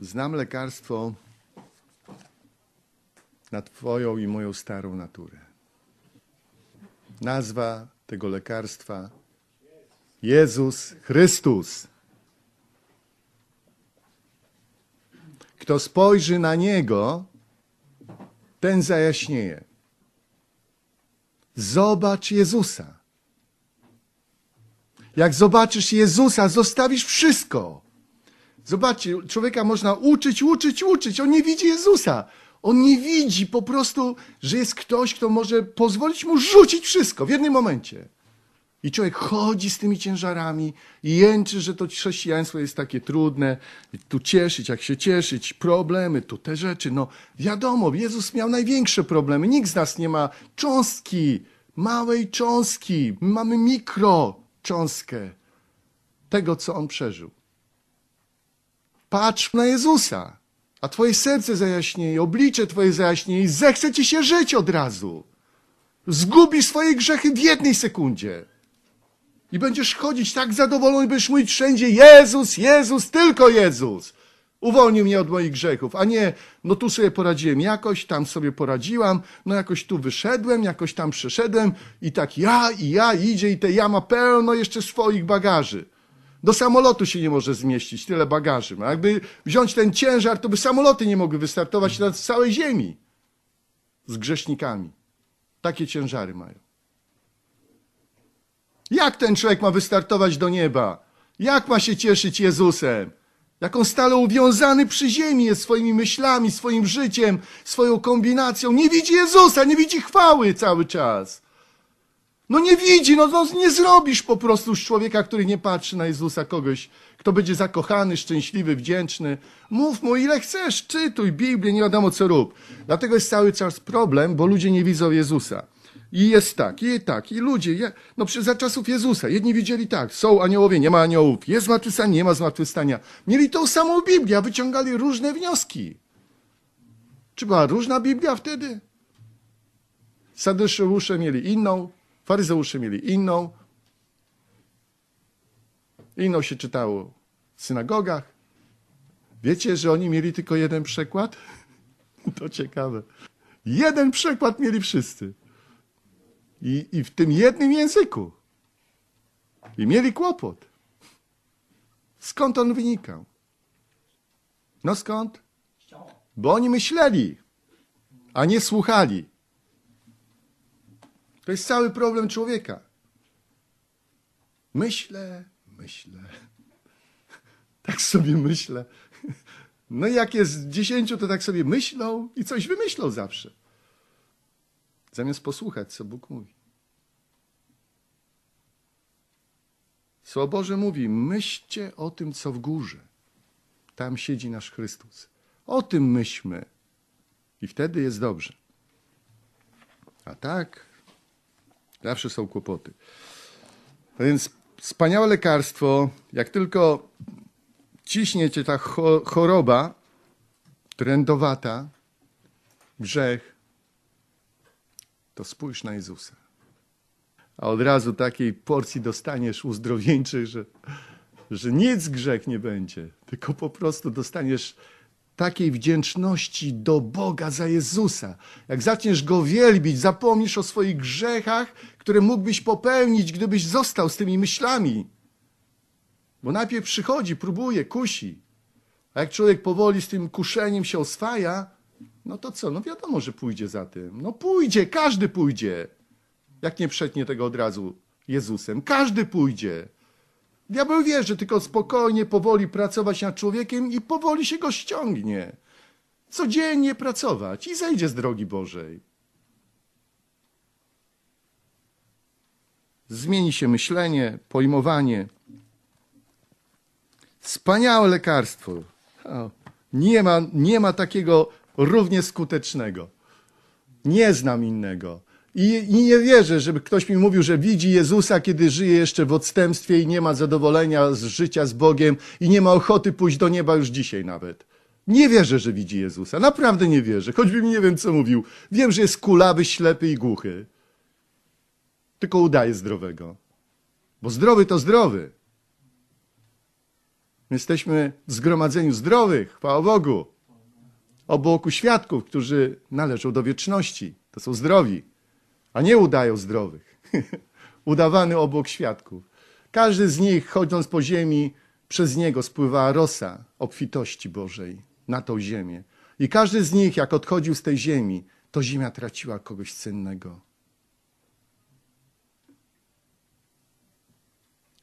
Znam lekarstwo na Twoją i moją starą naturę. Nazwa tego lekarstwa Jezus Chrystus. Kto spojrzy na Niego, ten zajaśnieje. Zobacz Jezusa. Jak zobaczysz Jezusa, zostawisz wszystko. Zobaczcie, człowieka można uczyć, uczyć, uczyć. On nie widzi Jezusa. On nie widzi po prostu, że jest ktoś, kto może pozwolić mu rzucić wszystko w jednym momencie. I człowiek chodzi z tymi ciężarami i jęczy, że to chrześcijaństwo jest takie trudne. Tu cieszyć, jak się cieszyć, problemy, tu te rzeczy. No wiadomo, Jezus miał największe problemy. Nikt z nas nie ma cząstki, małej cząstki. My mamy mikrocząstkę tego, co on przeżył. Patrz na Jezusa, a twoje serce zajaśnieje, oblicze twoje zajaśnieje i zechce ci się żyć od razu. Zgubisz swoje grzechy w jednej sekundzie. I będziesz chodzić tak zadowolony, będziesz mówić wszędzie Jezus, Jezus, tylko Jezus. Uwolnił mnie od moich grzechów, a nie, no tu sobie poradziłem jakoś, tam sobie poradziłam, no jakoś tu wyszedłem, jakoś tam przeszedłem i tak ja i ja idzie i te ja ma pełno jeszcze swoich bagaży. Do samolotu się nie może zmieścić tyle bagaży. A jakby wziąć ten ciężar, to by samoloty nie mogły wystartować na całej ziemi z grzesznikami. Takie ciężary mają. Jak ten człowiek ma wystartować do nieba? Jak ma się cieszyć Jezusem? Jak on stale uwiązany przy ziemi jest swoimi myślami, swoim życiem, swoją kombinacją. Nie widzi Jezusa, nie widzi chwały cały czas. No nie widzi, no, no nie zrobisz po prostu z człowieka, który nie patrzy na Jezusa kogoś, kto będzie zakochany, szczęśliwy, wdzięczny. Mów mu ile chcesz, czytuj Biblię, nie wiadomo co rób. Dlatego jest cały czas problem, bo ludzie nie widzą Jezusa. I jest tak, i tak, i ludzie, ja, no przez za czasów Jezusa, jedni widzieli tak, są aniołowie, nie ma aniołów, jest zmartwychwstanie, nie ma zmartwychwstania. Mieli tą samą Biblię, a wyciągali różne wnioski. Czy była różna Biblia wtedy? Sadyszeusze mieli inną, Faryzeusze mieli inną. Inną się czytało w synagogach. Wiecie, że oni mieli tylko jeden przekład? To ciekawe. Jeden przekład mieli wszyscy. I, I w tym jednym języku. I mieli kłopot. Skąd on wynikał? No skąd? Bo oni myśleli, a nie słuchali. To jest cały problem człowieka. Myślę, myślę. Tak sobie myślę. No jak jest dziesięciu, to tak sobie myślą i coś wymyślą zawsze. Zamiast posłuchać, co Bóg mówi. Słowo Boże mówi, myślcie o tym, co w górze. Tam siedzi nasz Chrystus. O tym myślmy. I wtedy jest dobrze. A tak Zawsze są kłopoty. A no więc wspaniałe lekarstwo, jak tylko ciśnie cię ta cho choroba, trendowata, grzech, to spójrz na Jezusa. A od razu takiej porcji dostaniesz uzdrowieńczych, że, że nic grzech nie będzie, tylko po prostu dostaniesz takiej wdzięczności do Boga za Jezusa. Jak zaczniesz go wielbić, zapomnisz o swoich grzechach, które mógłbyś popełnić, gdybyś został z tymi myślami. Bo najpierw przychodzi, próbuje, kusi. A jak człowiek powoli z tym kuszeniem się oswaja, no to co? No wiadomo, że pójdzie za tym. No pójdzie, każdy pójdzie. Jak nie przetnie tego od razu Jezusem, każdy pójdzie. Diabeł wie, że tylko spokojnie, powoli pracować nad człowiekiem i powoli się go ściągnie. Codziennie pracować i zejdzie z drogi Bożej. Zmieni się myślenie, pojmowanie. Wspaniałe lekarstwo. Nie ma, nie ma takiego równie skutecznego. Nie znam innego. I, I, nie wierzę, żeby ktoś mi mówił, że widzi Jezusa, kiedy żyje jeszcze w odstępstwie i nie ma zadowolenia z życia z Bogiem i nie ma ochoty pójść do nieba już dzisiaj nawet. Nie wierzę, że widzi Jezusa. Naprawdę nie wierzę. Choćbym nie wiem, co mówił. Wiem, że jest kulawy, ślepy i głuchy. Tylko udaje zdrowego. Bo zdrowy to zdrowy. jesteśmy w zgromadzeniu zdrowych, chwała Bogu. Obok świadków, którzy należą do wieczności. To są zdrowi a nie udają zdrowych. Udawany obłok świadków. Każdy z nich, chodząc po ziemi, przez niego spływała rosa obfitości Bożej na tą ziemię. I każdy z nich, jak odchodził z tej ziemi, to ziemia traciła kogoś cennego.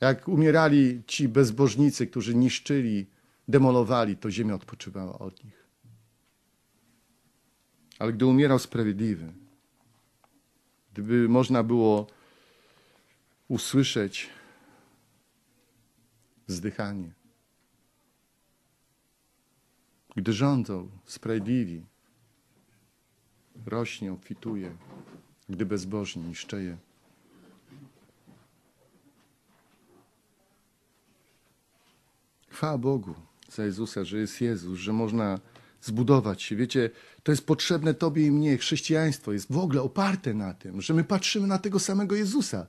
Jak umierali ci bezbożnicy, którzy niszczyli, demolowali, to ziemia odpoczywała od nich. Ale gdy umierał sprawiedliwy, Gdyby można było usłyszeć zdychanie. Gdy rządzą sprawiedliwi, rośnie, obfituje, gdy bezbożni niszczeje. Chwała Bogu za Jezusa, że jest Jezus, że można zbudować się. Wiecie, to jest potrzebne Tobie i mnie. Chrześcijaństwo jest w ogóle oparte na tym, że my patrzymy na tego samego Jezusa.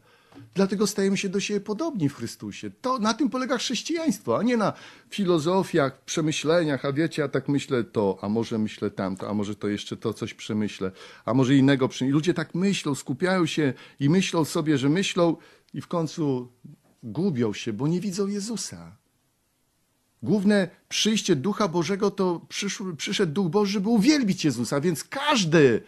Dlatego stajemy się do siebie podobni w Chrystusie. To na tym polega chrześcijaństwo, a nie na filozofiach, przemyśleniach, a wiecie, ja tak myślę to, a może myślę tamto, a może to jeszcze to coś przemyślę, a może innego przemyślę. I ludzie tak myślą, skupiają się i myślą sobie, że myślą i w końcu gubią się, bo nie widzą Jezusa. Główne przyjście Ducha Bożego to przyszł, przyszedł Duch Boży, żeby uwielbić Jezusa, więc każdy,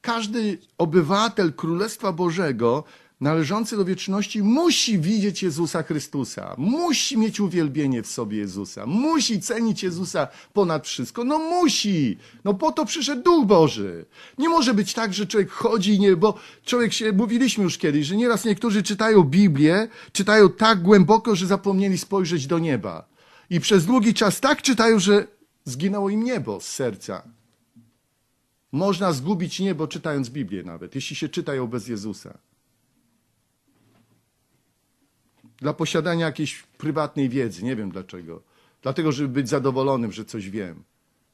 każdy obywatel Królestwa Bożego należący do wieczności musi widzieć Jezusa Chrystusa, musi mieć uwielbienie w sobie Jezusa, musi cenić Jezusa ponad wszystko. No musi! No po to przyszedł Duch Boży. Nie może być tak, że człowiek chodzi, nie, bo człowiek się, mówiliśmy już kiedyś, że nieraz niektórzy czytają Biblię, czytają tak głęboko, że zapomnieli spojrzeć do nieba i przez długi czas tak czytają, że zginęło im niebo z serca. Można zgubić niebo czytając Biblię nawet, jeśli się czytają bez Jezusa. Dla posiadania jakiejś prywatnej wiedzy, nie wiem dlaczego. Dlatego, żeby być zadowolonym, że coś wiem,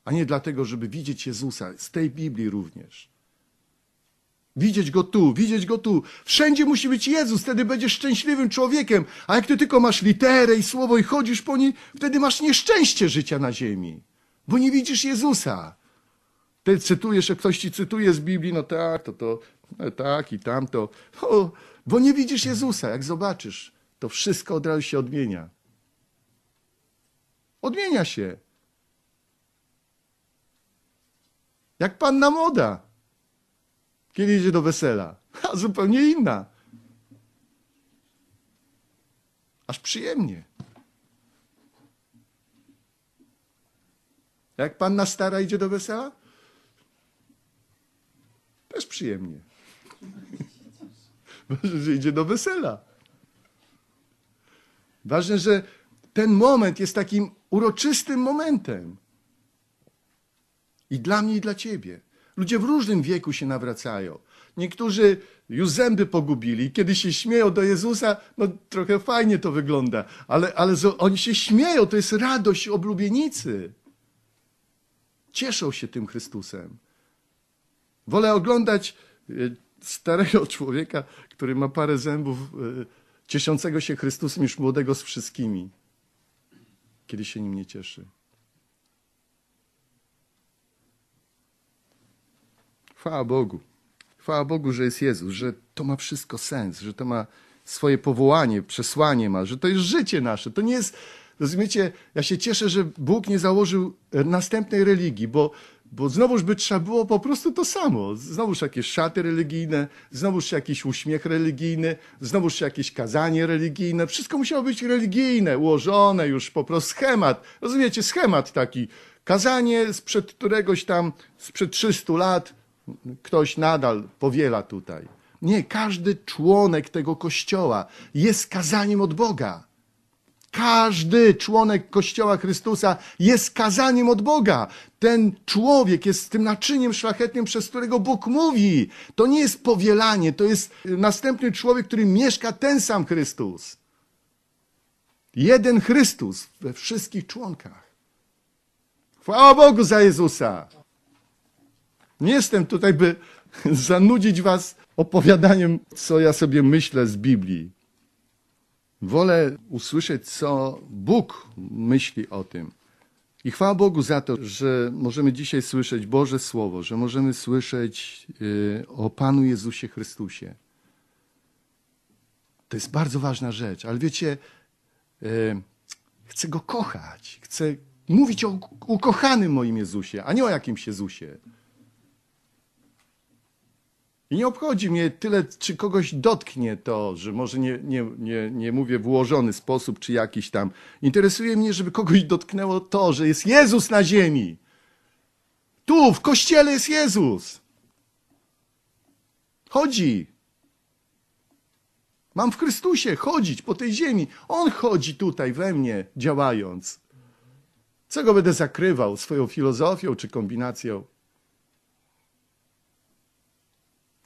a nie dlatego, żeby widzieć Jezusa z tej Biblii również. Widzieć go tu, widzieć go tu. Wszędzie musi być Jezus, wtedy będziesz szczęśliwym człowiekiem. A jak ty tylko masz literę i słowo i chodzisz po niej, wtedy masz nieszczęście życia na ziemi, bo nie widzisz Jezusa. Ty cytujesz, jak ktoś ci cytuje z Biblii, no tak, to to, no tak i tamto. O, bo nie widzisz Jezusa. Jak zobaczysz, to wszystko od razu się odmienia. Odmienia się. Jak panna moda kiedy idzie do wesela, a zupełnie inna. Aż przyjemnie. Jak panna stara idzie do wesela? Też przyjemnie. Ważne, że idzie do wesela. Ważne, że ten moment jest takim uroczystym momentem. I dla mnie, i dla ciebie. Ludzie w różnym wieku się nawracają. Niektórzy już zęby pogubili, kiedy się śmieją do Jezusa, no trochę fajnie to wygląda, ale, ale oni się śmieją, to jest radość oblubienicy. Cieszą się tym Chrystusem. Wolę oglądać e, starego człowieka, który ma parę zębów, e, cieszącego się Chrystusem niż młodego z wszystkimi, kiedy się nim nie cieszy. Chwała Bogu. Chwała Bogu, że jest Jezus, że to ma wszystko sens, że to ma swoje powołanie, przesłanie ma, że to jest życie nasze. To nie jest, rozumiecie, ja się cieszę, że Bóg nie założył e, następnej religii, bo, bo znowuż by trzeba było po prostu to samo. Znowuż jakieś szaty religijne, znowuż jakiś uśmiech religijny, znowuż jakieś kazanie religijne. Wszystko musiało być religijne, ułożone już, po prostu schemat. Rozumiecie, schemat taki. Kazanie sprzed któregoś tam, sprzed 300 lat, ktoś nadal powiela tutaj. Nie, każdy członek tego kościoła jest kazaniem od Boga. Każdy członek Kościoła Chrystusa jest kazaniem od Boga. Ten człowiek jest tym naczyniem szlachetnym, przez którego Bóg mówi. To nie jest powielanie, to jest y, następny człowiek, który mieszka ten sam Chrystus. Jeden Chrystus we wszystkich członkach. Chwała Bogu za Jezusa! Nie jestem tutaj, by zanudzić was opowiadaniem, co ja sobie myślę z Biblii. Wolę usłyszeć, co Bóg myśli o tym. I chwała Bogu za to, że możemy dzisiaj słyszeć Boże Słowo, że możemy słyszeć y, o Panu Jezusie Chrystusie. To jest bardzo ważna rzecz, ale wiecie, y, chcę Go kochać, chcę mówić o ukochanym moim Jezusie, a nie o jakimś Jezusie. I nie obchodzi mnie tyle, czy kogoś dotknie to, że może nie, nie, nie, nie mówię włożony sposób, czy jakiś tam. Interesuje mnie, żeby kogoś dotknęło to, że jest Jezus na ziemi. Tu, w kościele jest Jezus. Chodzi. Mam w Chrystusie chodzić po tej ziemi. On chodzi tutaj we mnie, działając. Czego będę zakrywał swoją filozofią czy kombinacją?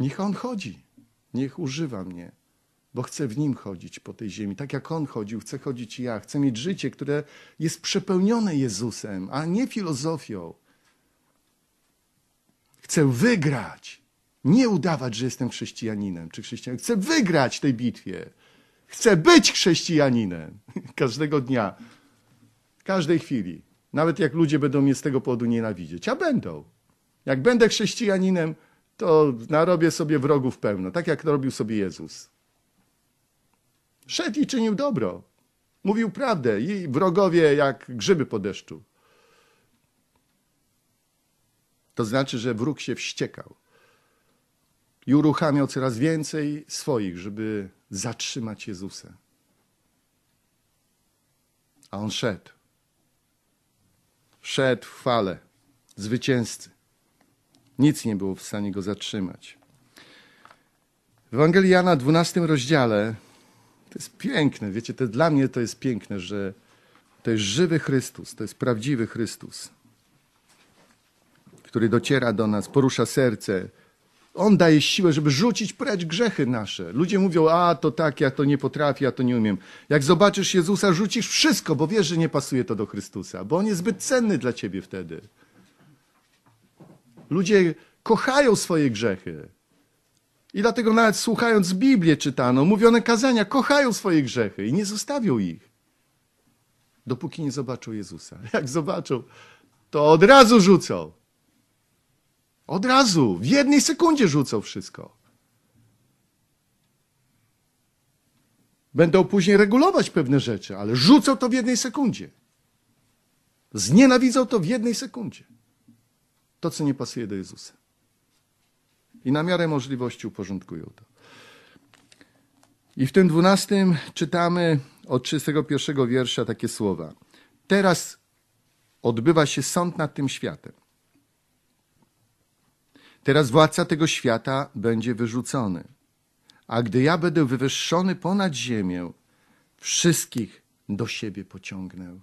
Niech On chodzi, niech używa mnie, bo chcę w Nim chodzić po tej ziemi. Tak jak On chodził, chcę chodzić ja. Chcę mieć życie, które jest przepełnione Jezusem, a nie filozofią. Chcę wygrać. Nie udawać, że jestem chrześcijaninem czy chrześcijaninem. Chcę wygrać tej bitwie. Chcę być chrześcijaninem każdego dnia, każdej chwili. Nawet jak ludzie będą mnie z tego powodu nienawidzieć, a będą. Jak będę chrześcijaninem, to narobię sobie wrogów pełno, tak jak robił sobie Jezus. Szedł i czynił dobro. Mówił prawdę i wrogowie jak grzyby po deszczu. To znaczy, że wróg się wściekał i uruchamiał coraz więcej swoich, żeby zatrzymać Jezusa. A on szedł. Szedł w fale zwycięzcy. Nic nie było w stanie go zatrzymać. W Ewangelii Jana 12 rozdziale to jest piękne, wiecie, to dla mnie to jest piękne, że to jest żywy Chrystus, to jest prawdziwy Chrystus, który dociera do nas, porusza serce. On daje siłę, żeby rzucić precz grzechy nasze. Ludzie mówią, a to tak, ja to nie potrafię, ja to nie umiem. Jak zobaczysz Jezusa, rzucisz wszystko, bo wiesz, że nie pasuje to do Chrystusa, bo On jest zbyt cenny dla ciebie wtedy. Ludzie kochają swoje grzechy. I dlatego nawet słuchając Biblię czytano, mówione kazania, kochają swoje grzechy i nie zostawią ich, dopóki nie zobaczą Jezusa. Jak zobaczą, to od razu rzucą. Od razu, w jednej sekundzie rzucą wszystko. Będą później regulować pewne rzeczy, ale rzucą to w jednej sekundzie. Znienawidzą to w jednej sekundzie to, co nie pasuje do Jezusa. I na miarę możliwości uporządkują to. I w tym dwunastym czytamy od 31 wiersza takie słowa. Teraz odbywa się sąd nad tym światem. Teraz władca tego świata będzie wyrzucony. A gdy ja będę wywyższony ponad ziemię, wszystkich do siebie pociągnę.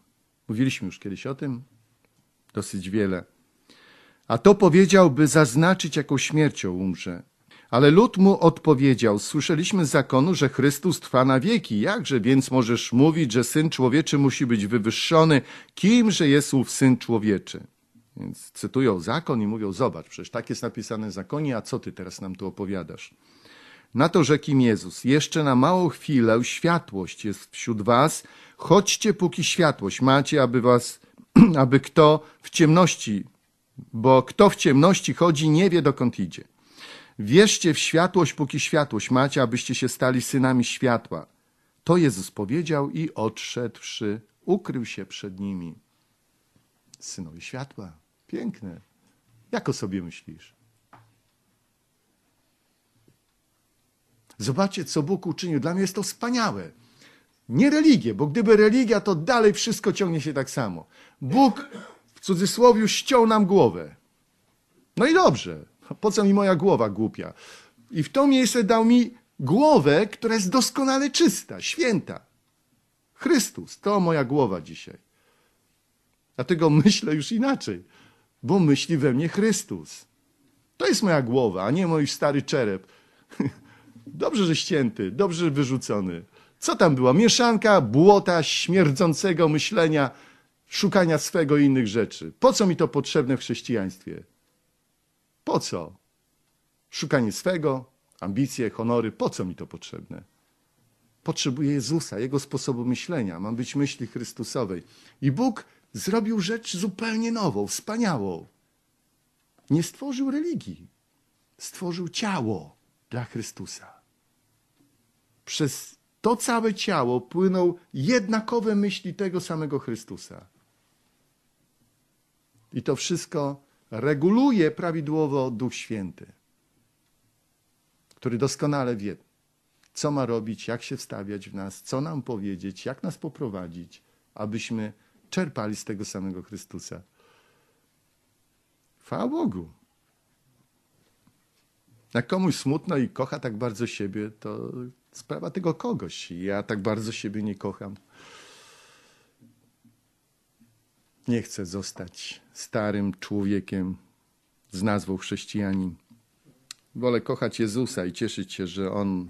Mówiliśmy już kiedyś o tym dosyć wiele. A to powiedział, by zaznaczyć, jaką śmiercią umrze. Ale lud mu odpowiedział, słyszeliśmy z zakonu, że Chrystus trwa na wieki. Jakże więc możesz mówić, że Syn Człowieczy musi być wywyższony? Kimże jest ów Syn Człowieczy? Więc cytują zakon i mówią, zobacz, przecież tak jest napisane w zakonie, a co ty teraz nam tu opowiadasz? Na to rzekł im Jezus, jeszcze na małą chwilę światłość jest wśród was, chodźcie póki światłość macie, aby was, aby kto w ciemności bo kto w ciemności chodzi, nie wie dokąd idzie. Wierzcie w światłość, póki światłość macie, abyście się stali synami światła. To Jezus powiedział i odszedłszy, ukrył się przed nimi. Synowie światła, piękne. Jak o sobie myślisz? Zobaczcie, co Bóg uczynił. Dla mnie jest to wspaniałe. Nie religię, bo gdyby religia, to dalej wszystko ciągnie się tak samo. Bóg w cudzysłowie ściął nam głowę. No i dobrze, po co mi moja głowa głupia? I w to miejsce dał mi głowę, która jest doskonale czysta, święta. Chrystus, to moja głowa dzisiaj. Dlatego myślę już inaczej, bo myśli we mnie Chrystus. To jest moja głowa, a nie mój stary czerep. Dobrze, że ścięty, dobrze, że wyrzucony. Co tam była? Mieszanka błota, śmierdzącego myślenia, szukania swego i innych rzeczy. Po co mi to potrzebne w chrześcijaństwie? Po co? Szukanie swego, ambicje, honory, po co mi to potrzebne? Potrzebuję Jezusa, Jego sposobu myślenia, mam być myśli Chrystusowej. I Bóg zrobił rzecz zupełnie nową, wspaniałą. Nie stworzył religii, stworzył ciało dla Chrystusa. Przez to całe ciało płyną jednakowe myśli tego samego Chrystusa. I to wszystko reguluje prawidłowo Duch Święty, który doskonale wie, co ma robić, jak się wstawiać w nas, co nam powiedzieć, jak nas poprowadzić, abyśmy czerpali z tego samego Chrystusa. Chwała Bogu. Jak komuś smutno i kocha tak bardzo siebie, to sprawa tego kogoś. Ja tak bardzo siebie nie kocham. Nie chcę zostać starym człowiekiem z nazwą chrześcijanin. Wolę kochać Jezusa i cieszyć się, że On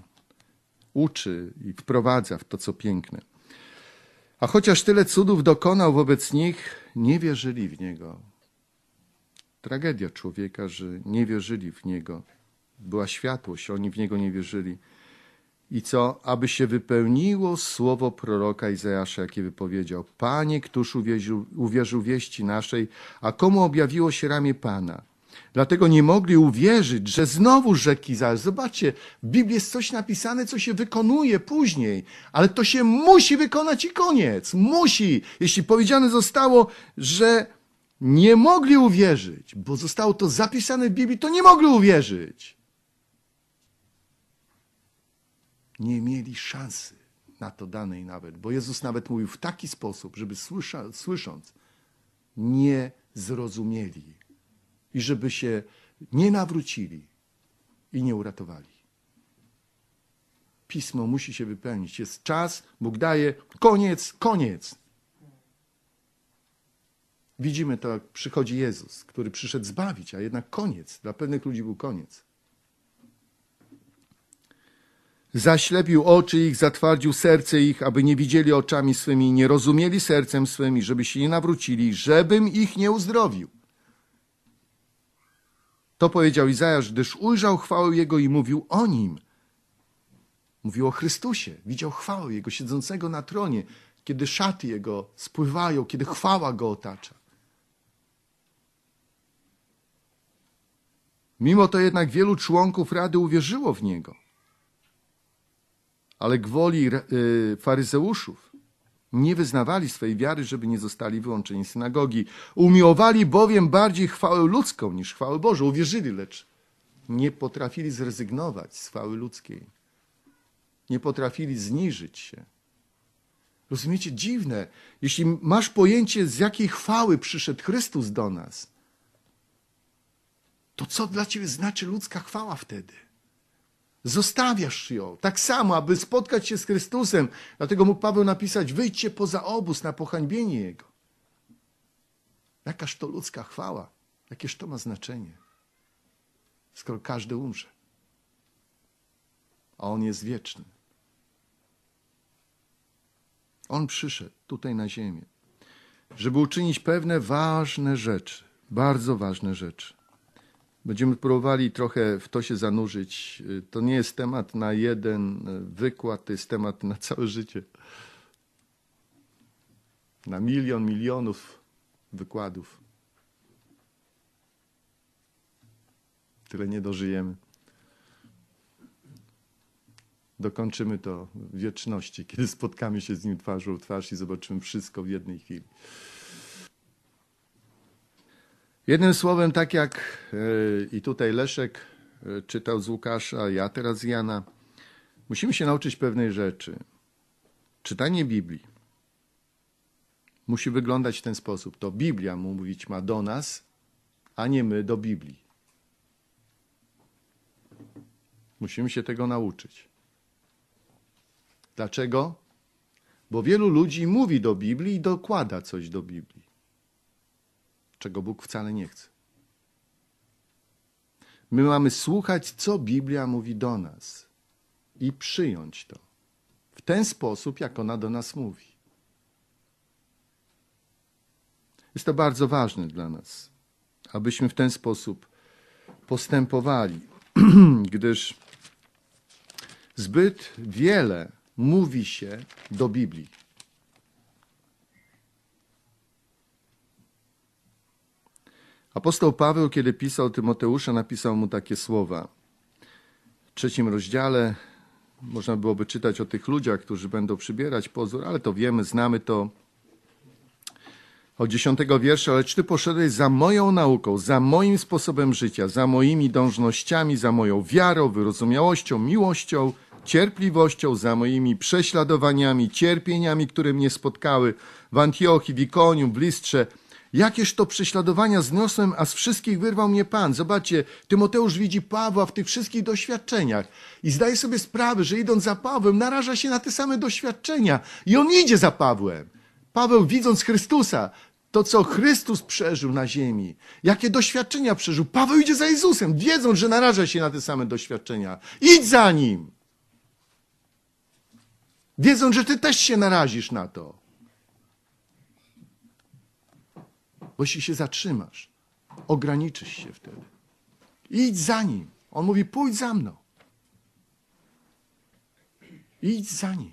uczy i wprowadza w to, co piękne. A chociaż tyle cudów dokonał wobec nich, nie wierzyli w Niego. Tragedia człowieka, że nie wierzyli w Niego. Była światłość, oni w Niego nie wierzyli. I co? Aby się wypełniło słowo proroka Izajasza, jakie wypowiedział. Panie, któż uwierzył, uwierzył wieści naszej, a komu objawiło się ramię Pana? Dlatego nie mogli uwierzyć, że znowu rzeki za. Zobaczcie, w Biblii jest coś napisane, co się wykonuje później, ale to się musi wykonać i koniec. Musi. Jeśli powiedziane zostało, że nie mogli uwierzyć, bo zostało to zapisane w Biblii, to nie mogli uwierzyć. nie mieli szansy na to danej nawet, bo Jezus nawet mówił w taki sposób, żeby słysza, słysząc, nie zrozumieli i żeby się nie nawrócili i nie uratowali. Pismo musi się wypełnić. Jest czas, Bóg daje, koniec, koniec. Widzimy to, jak przychodzi Jezus, który przyszedł zbawić, a jednak koniec. Dla pewnych ludzi był koniec. Zaślepił oczy ich, zatwardził serce ich, aby nie widzieli oczami swymi, nie rozumieli sercem swymi, żeby się nie nawrócili, żebym ich nie uzdrowił. To powiedział Izajasz, gdyż ujrzał chwałę Jego i mówił o Nim. Mówił o Chrystusie, widział chwałę Jego siedzącego na tronie, kiedy szaty Jego spływają, kiedy chwała Go otacza. Mimo to jednak wielu członków Rady uwierzyło w Niego ale gwoli y, faryzeuszów nie wyznawali swej wiary, żeby nie zostali wyłączeni z synagogi. Umiłowali bowiem bardziej chwałę ludzką niż chwałę Bożą. Uwierzyli, lecz nie potrafili zrezygnować z chwały ludzkiej. Nie potrafili zniżyć się. Rozumiecie, dziwne. Jeśli masz pojęcie, z jakiej chwały przyszedł Chrystus do nas, to co dla ciebie znaczy ludzka chwała wtedy? Zostawiasz ją, tak samo, aby spotkać się z Chrystusem. Dlatego mógł Paweł napisać: Wyjdźcie poza obóz na pohańbienie Jego. Jakaż to ludzka chwała, jakież to ma znaczenie, skoro każdy umrze, a On jest wieczny. On przyszedł tutaj na ziemię, żeby uczynić pewne ważne rzeczy, bardzo ważne rzeczy. Będziemy próbowali trochę w to się zanurzyć. To nie jest temat na jeden e, wykład, to jest temat na całe życie. Na milion, milionów wykładów. Tyle nie dożyjemy. Dokończymy to w wieczności, kiedy spotkamy się z nim twarzą w twarz i zobaczymy wszystko w jednej chwili. Jednym słowem, tak jak e, i tutaj Leszek e, czytał z Łukasza, ja teraz z Jana, musimy się nauczyć pewnej rzeczy. Czytanie Biblii musi wyglądać w ten sposób. To Biblia mówić ma do nas, a nie my do Biblii. Musimy się tego nauczyć. Dlaczego? Bo wielu ludzi mówi do Biblii i dokłada coś do Biblii czego Bóg wcale nie chce. My mamy słuchać, co Biblia mówi do nas i przyjąć to w ten sposób, jak ona do nas mówi. Jest to bardzo ważne dla nas, abyśmy w ten sposób postępowali, gdyż zbyt wiele mówi się do Biblii. Apostoł Paweł, kiedy pisał Tymoteusza, napisał mu takie słowa. W trzecim rozdziale można byłoby czytać o tych ludziach, którzy będą przybierać pozór, ale to wiemy, znamy to. Od dziesiątego wiersza, lecz ty poszedłeś za moją nauką, za moim sposobem życia, za moimi dążnościami, za moją wiarą, wyrozumiałością, miłością, cierpliwością, za moimi prześladowaniami, cierpieniami, które mnie spotkały w Antiochii, w Ikonium, w Listrze – Jakież to prześladowania zniosłem, a z wszystkich wyrwał mnie Pan. Zobaczcie, Tymoteusz widzi Pawła w tych wszystkich doświadczeniach i zdaje sobie sprawę, że idąc za Pawłem, naraża się na te same doświadczenia i on idzie za Pawłem. Paweł, widząc Chrystusa, to co Chrystus przeżył na ziemi, jakie doświadczenia przeżył, Paweł idzie za Jezusem, wiedząc, że naraża się na te same doświadczenia. Idź za nim! Wiedząc, że ty też się narazisz na to. Bo jeśli się zatrzymasz, ograniczysz się wtedy. Idź za nim. On mówi: pójdź za mną. Idź za nim.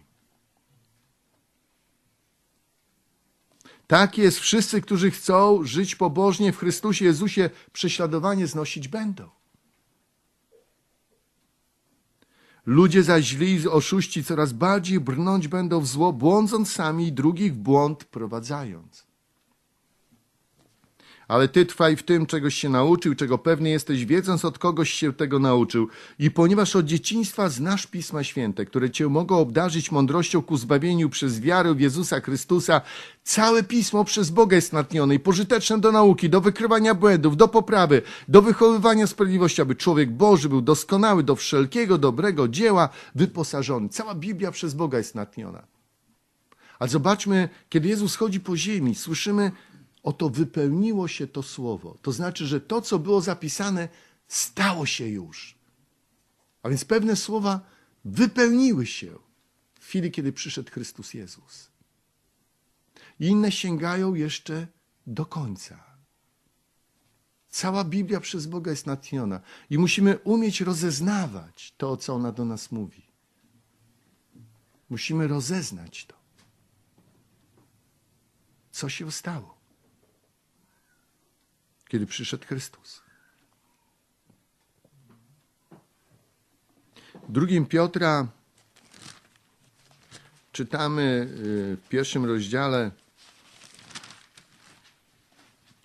Tak jest, wszyscy, którzy chcą żyć pobożnie w Chrystusie Jezusie, prześladowanie znosić będą. Ludzie za źli oszuści coraz bardziej brnąć będą w zło, błądząc sami i drugich w błąd prowadzając ale ty trwaj w tym, czegoś się nauczył, czego pewny jesteś, wiedząc od kogoś się tego nauczył. I ponieważ od dzieciństwa znasz Pisma Święte, które cię mogą obdarzyć mądrością ku zbawieniu przez wiarę w Jezusa Chrystusa, całe Pismo przez Boga jest natnione i pożyteczne do nauki, do wykrywania błędów, do poprawy, do wychowywania sprawiedliwości, aby człowiek Boży był doskonały do wszelkiego dobrego dzieła wyposażony. Cała Biblia przez Boga jest natniona. A zobaczmy, kiedy Jezus chodzi po ziemi, słyszymy Oto wypełniło się to słowo. To znaczy, że to, co było zapisane, stało się już. A więc pewne słowa wypełniły się w chwili, kiedy przyszedł Chrystus Jezus. I inne sięgają jeszcze do końca. Cała Biblia przez Boga jest natchniona i musimy umieć rozeznawać to, co ona do nas mówi. Musimy rozeznać to. Co się stało? kiedy przyszedł Chrystus. W drugim Piotra czytamy y, w pierwszym rozdziale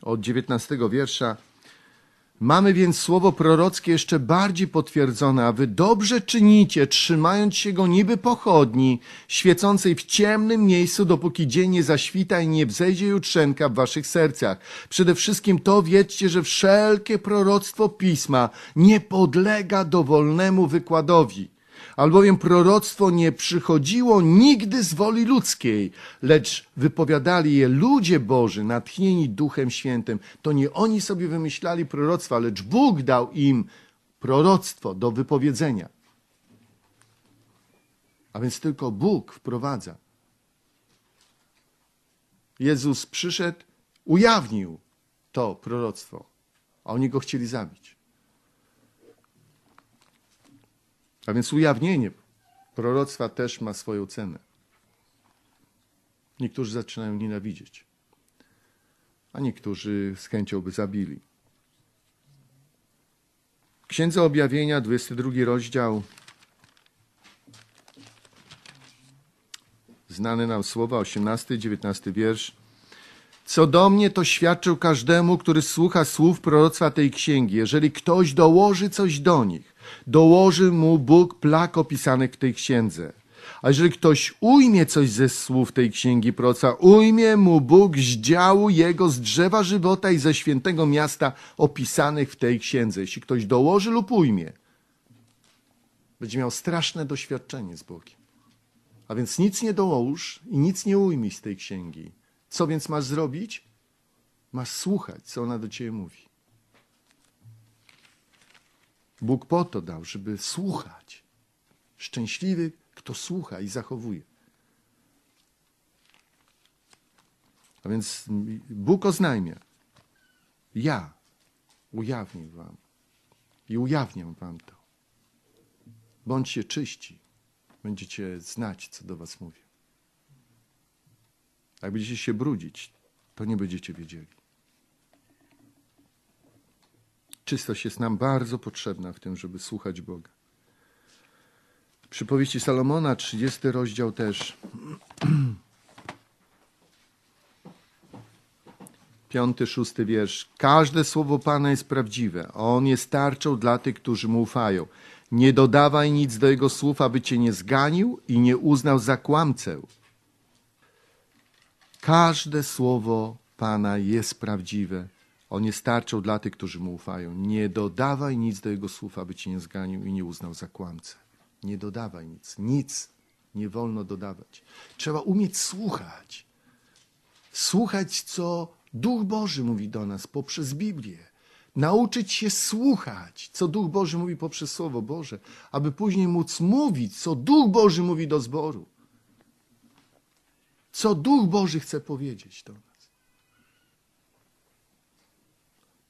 od 19 wiersza Mamy więc słowo prorockie jeszcze bardziej potwierdzone, a wy dobrze czynicie, trzymając się go niby pochodni, świecącej w ciemnym miejscu, dopóki dzień nie zaświta i nie wzejdzie jutrzenka w waszych sercach. Przede wszystkim to wiedzcie, że wszelkie proroctwo Pisma nie podlega dowolnemu wykładowi albowiem proroctwo nie przychodziło nigdy z woli ludzkiej, lecz wypowiadali je ludzie Boży, natchnieni Duchem Świętym. To nie oni sobie wymyślali proroctwa, lecz Bóg dał im proroctwo do wypowiedzenia. A więc tylko Bóg wprowadza. Jezus przyszedł, ujawnił to proroctwo, a oni go chcieli zabić. A więc ujawnienie proroctwa też ma swoją cenę. Niektórzy zaczynają nienawidzieć, a niektórzy z chęcią by zabili. Księdza Objawienia, 22 rozdział. Znane nam słowa, 18, 19 wiersz. Co do mnie, to świadczył każdemu, który słucha słów proroctwa tej księgi, jeżeli ktoś dołoży coś do nich dołoży mu Bóg plak opisanych w tej księdze. A jeżeli ktoś ujmie coś ze słów tej księgi proca, ujmie mu Bóg z działu jego, z drzewa żywota i ze świętego miasta opisanych w tej księdze. Jeśli ktoś dołoży lub ujmie, będzie miał straszne doświadczenie z Bogiem. A więc nic nie dołóż i nic nie ujmij z tej księgi. Co więc masz zrobić? Masz słuchać, co ona do ciebie mówi. Bóg po to dał, żeby słuchać. Szczęśliwy, kto słucha i zachowuje. A więc Bóg oznajmia. Ja ujawnię wam i ujawniam wam to. Bądźcie czyści. Będziecie znać, co do was mówię. Jak będziecie się brudzić, to nie będziecie wiedzieli. Czystość jest nam bardzo potrzebna w tym, żeby słuchać Boga. Przypowieści Salomona, 30 rozdział też. Piąty, szósty wiersz. Każde słowo Pana jest prawdziwe. On jest tarczą dla tych, którzy mu ufają. Nie dodawaj nic do jego słów, aby cię nie zganił i nie uznał za kłamcę. Każde słowo Pana jest prawdziwe on jest tarczą dla tych, którzy mu ufają. Nie dodawaj nic do jego słów, aby cię nie zganił i nie uznał za kłamcę. Nie dodawaj nic. Nic nie wolno dodawać. Trzeba umieć słuchać. Słuchać, co Duch Boży mówi do nas poprzez Biblię. Nauczyć się słuchać, co Duch Boży mówi poprzez Słowo Boże, aby później móc mówić, co Duch Boży mówi do zboru. Co Duch Boży chce powiedzieć do nas.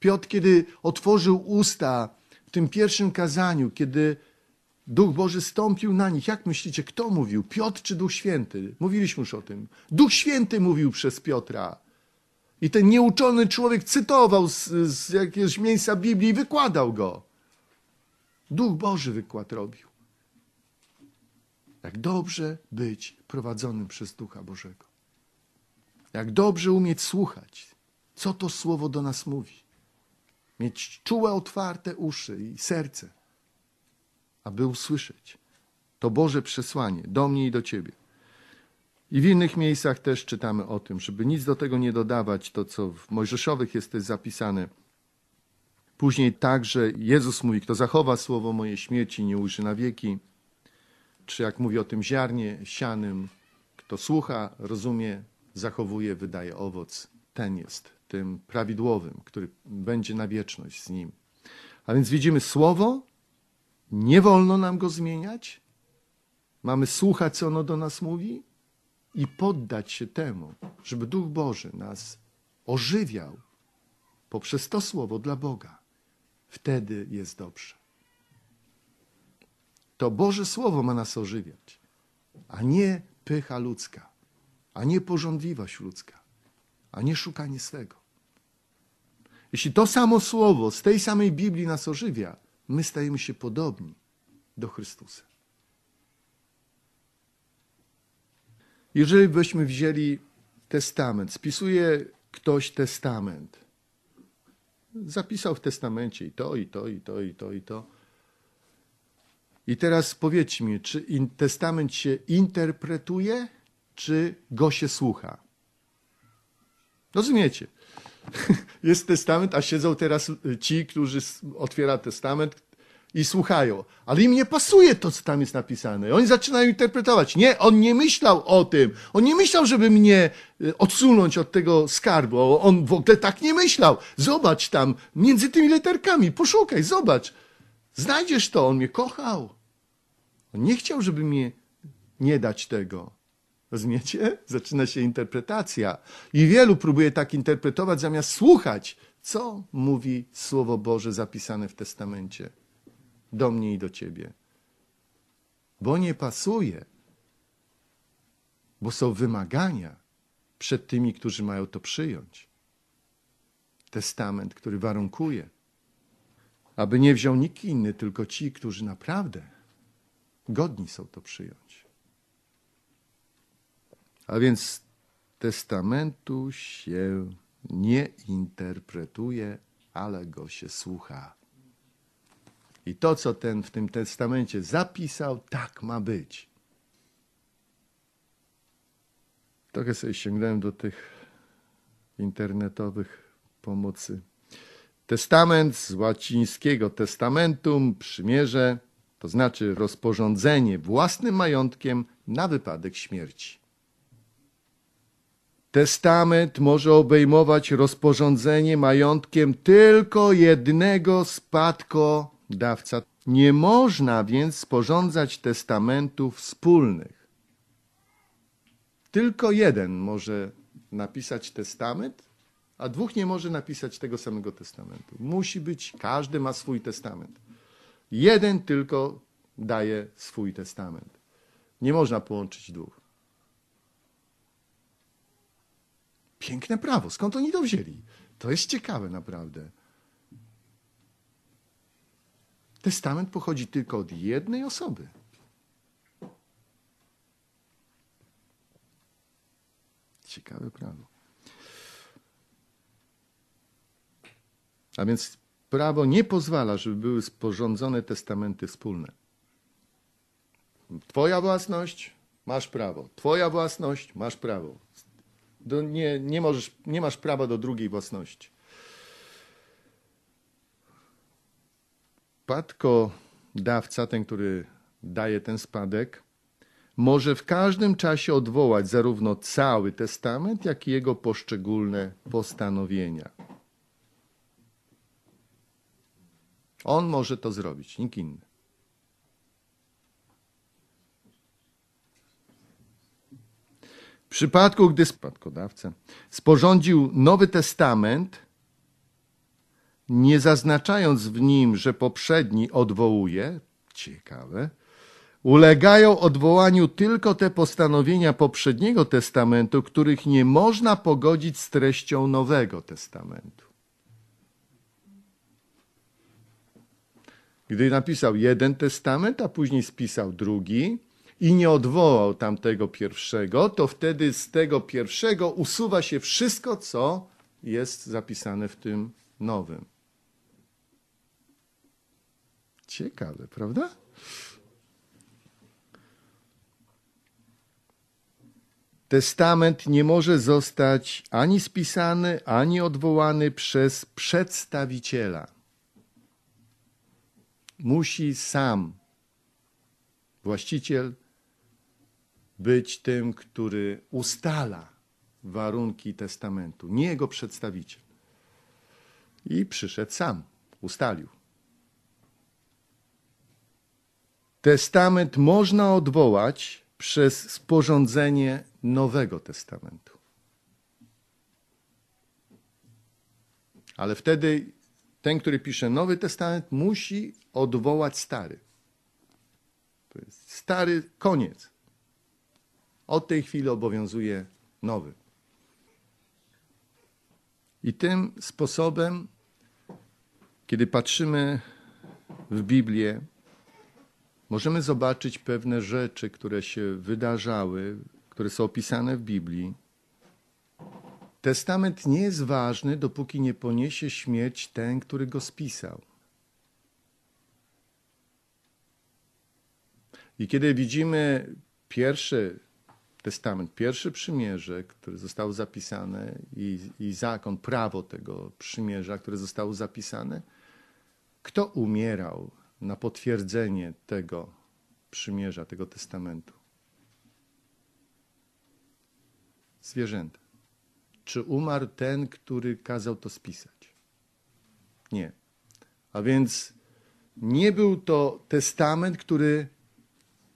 Piotr, kiedy otworzył usta w tym pierwszym kazaniu, kiedy Duch Boży stąpił na nich, jak myślicie, kto mówił? Piotr czy Duch Święty? Mówiliśmy już o tym. Duch Święty mówił przez Piotra. I ten nieuczony człowiek cytował z, z jakiegoś miejsca Biblii i wykładał go. Duch Boży wykład robił. Jak dobrze być prowadzonym przez Ducha Bożego. Jak dobrze umieć słuchać, co to słowo do nas mówi mieć czułe, otwarte uszy i serce, aby usłyszeć to Boże przesłanie do mnie i do Ciebie. I w innych miejscach też czytamy o tym, żeby nic do tego nie dodawać, to co w Mojżeszowych jest też zapisane. Później także Jezus mówi, kto zachowa słowo moje śmierci, nie ujrzy na wieki. Czy jak mówi o tym ziarnie sianym, kto słucha, rozumie, zachowuje, wydaje owoc, ten jest tym prawidłowym, który będzie na wieczność z Nim. A więc widzimy słowo, nie wolno nam go zmieniać, mamy słuchać, co ono do nas mówi i poddać się temu, żeby Duch Boży nas ożywiał poprzez to słowo dla Boga. Wtedy jest dobrze. To Boże Słowo ma nas ożywiać, a nie pycha ludzka, a nie porządliwość ludzka, a nie szukanie swego. Jeśli to samo słowo z tej samej Biblii nas ożywia, my stajemy się podobni do Chrystusa. Jeżeli byśmy wzięli testament, spisuje ktoś testament, zapisał w testamencie i to, i to, i to, i to, i to. I teraz powiedz mi, czy testament się interpretuje, czy go się słucha? Rozumiecie? jest testament, a siedzą teraz y, ci, którzy otwiera testament i słuchają. Ale im nie pasuje to, co tam jest napisane. Oni zaczynają interpretować. Nie, on nie myślał o tym. On nie myślał, żeby mnie y, odsunąć od tego skarbu. On w ogóle tak nie myślał. Zobacz tam, między tymi literkami, poszukaj, zobacz. Znajdziesz to, on mnie kochał. On nie chciał, żeby mnie nie dać tego. Rozumiecie? Zaczyna się interpretacja. I wielu próbuje tak interpretować, zamiast słuchać, co mówi Słowo Boże zapisane w Testamencie do mnie i do ciebie. Bo nie pasuje, bo są wymagania przed tymi, którzy mają to przyjąć. Testament, który warunkuje, aby nie wziął nikt inny, tylko ci, którzy naprawdę godni są to przyjąć. A więc testamentu się nie interpretuje, ale go się słucha. I to, co ten w tym testamencie zapisał, tak ma być. Trochę sobie sięgnąłem do tych internetowych pomocy. Testament z łacińskiego testamentum, przymierze, to znaczy rozporządzenie własnym majątkiem na wypadek śmierci. Testament może obejmować rozporządzenie majątkiem tylko jednego spadkodawca. Nie można więc sporządzać testamentów wspólnych. Tylko jeden może napisać testament, a dwóch nie może napisać tego samego testamentu. Musi być, każdy ma swój testament. Jeden tylko daje swój testament. Nie można połączyć dwóch. Piękne prawo. Skąd oni to wzięli? To jest ciekawe naprawdę. Testament pochodzi tylko od jednej osoby. Ciekawe prawo. A więc prawo nie pozwala, żeby były sporządzone testamenty wspólne. Twoja własność, masz prawo. Twoja własność, masz prawo. Do, nie, nie, możesz, nie masz prawa do drugiej własności. dawca, ten, który daje ten spadek, może w każdym czasie odwołać zarówno cały testament, jak i jego poszczególne postanowienia. On może to zrobić, nikt inny. W przypadku, gdy spadkodawca sporządził Nowy Testament, nie zaznaczając w nim, że poprzedni odwołuje, ciekawe, ulegają odwołaniu tylko te postanowienia poprzedniego testamentu, których nie można pogodzić z treścią Nowego Testamentu. Gdy napisał jeden testament, a później spisał drugi, i nie odwołał tamtego pierwszego, to wtedy z tego pierwszego usuwa się wszystko, co jest zapisane w tym nowym. Ciekawe, prawda? Testament nie może zostać ani spisany, ani odwołany przez przedstawiciela. Musi sam właściciel być tym, który ustala warunki testamentu, nie jego przedstawiciel. I przyszedł sam, ustalił. Testament można odwołać przez sporządzenie Nowego Testamentu. Ale wtedy ten, który pisze Nowy Testament, musi odwołać stary. To jest stary koniec. Od tej chwili obowiązuje nowy. I tym sposobem, kiedy patrzymy w Biblię, możemy zobaczyć pewne rzeczy, które się wydarzały, które są opisane w Biblii. Testament nie jest ważny, dopóki nie poniesie śmierć ten, który go spisał. I kiedy widzimy pierwszy Testament, pierwsze przymierze, które zostało zapisane i, i zakon, prawo tego przymierza, które zostało zapisane, kto umierał na potwierdzenie tego przymierza, tego testamentu? Zwierzęta. Czy umarł ten, który kazał to spisać? Nie. A więc nie był to testament, który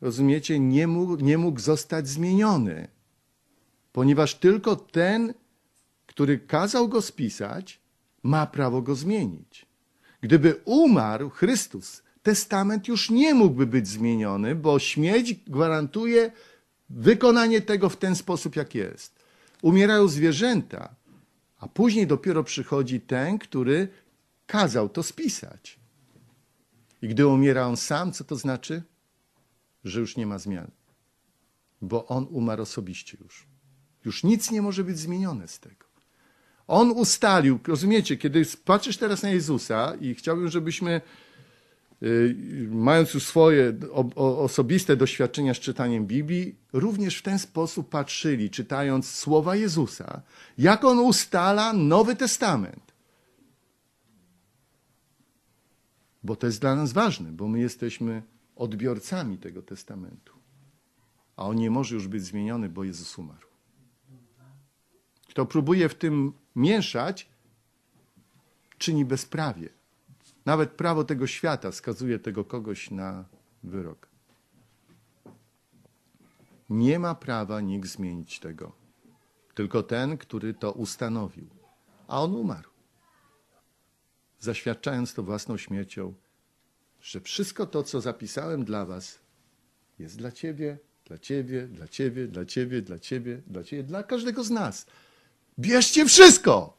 rozumiecie, nie mógł, nie mógł zostać zmieniony, ponieważ tylko ten, który kazał go spisać, ma prawo go zmienić. Gdyby umarł Chrystus, testament już nie mógłby być zmieniony, bo śmierć gwarantuje wykonanie tego w ten sposób, jak jest. Umierają zwierzęta, a później dopiero przychodzi ten, który kazał to spisać. I gdy umiera on sam, co to znaczy? że już nie ma zmian, bo on umarł osobiście już. Już nic nie może być zmienione z tego. On ustalił, rozumiecie, kiedy patrzysz teraz na Jezusa i chciałbym, żebyśmy, y, mając już swoje osobiste doświadczenia z czytaniem Biblii, również w ten sposób patrzyli, czytając słowa Jezusa, jak on ustala Nowy Testament. Bo to jest dla nas ważne, bo my jesteśmy odbiorcami tego testamentu. A on nie może już być zmieniony, bo Jezus umarł. Kto próbuje w tym mieszać, czyni bezprawie. Nawet prawo tego świata skazuje tego kogoś na wyrok. Nie ma prawa nikt zmienić tego. Tylko ten, który to ustanowił. A on umarł. Zaświadczając to własną śmiercią, że wszystko to, co zapisałem dla Was, jest dla Ciebie, dla Ciebie, dla Ciebie, dla Ciebie, dla Ciebie, dla Ciebie, dla każdego z nas. Bierzcie wszystko!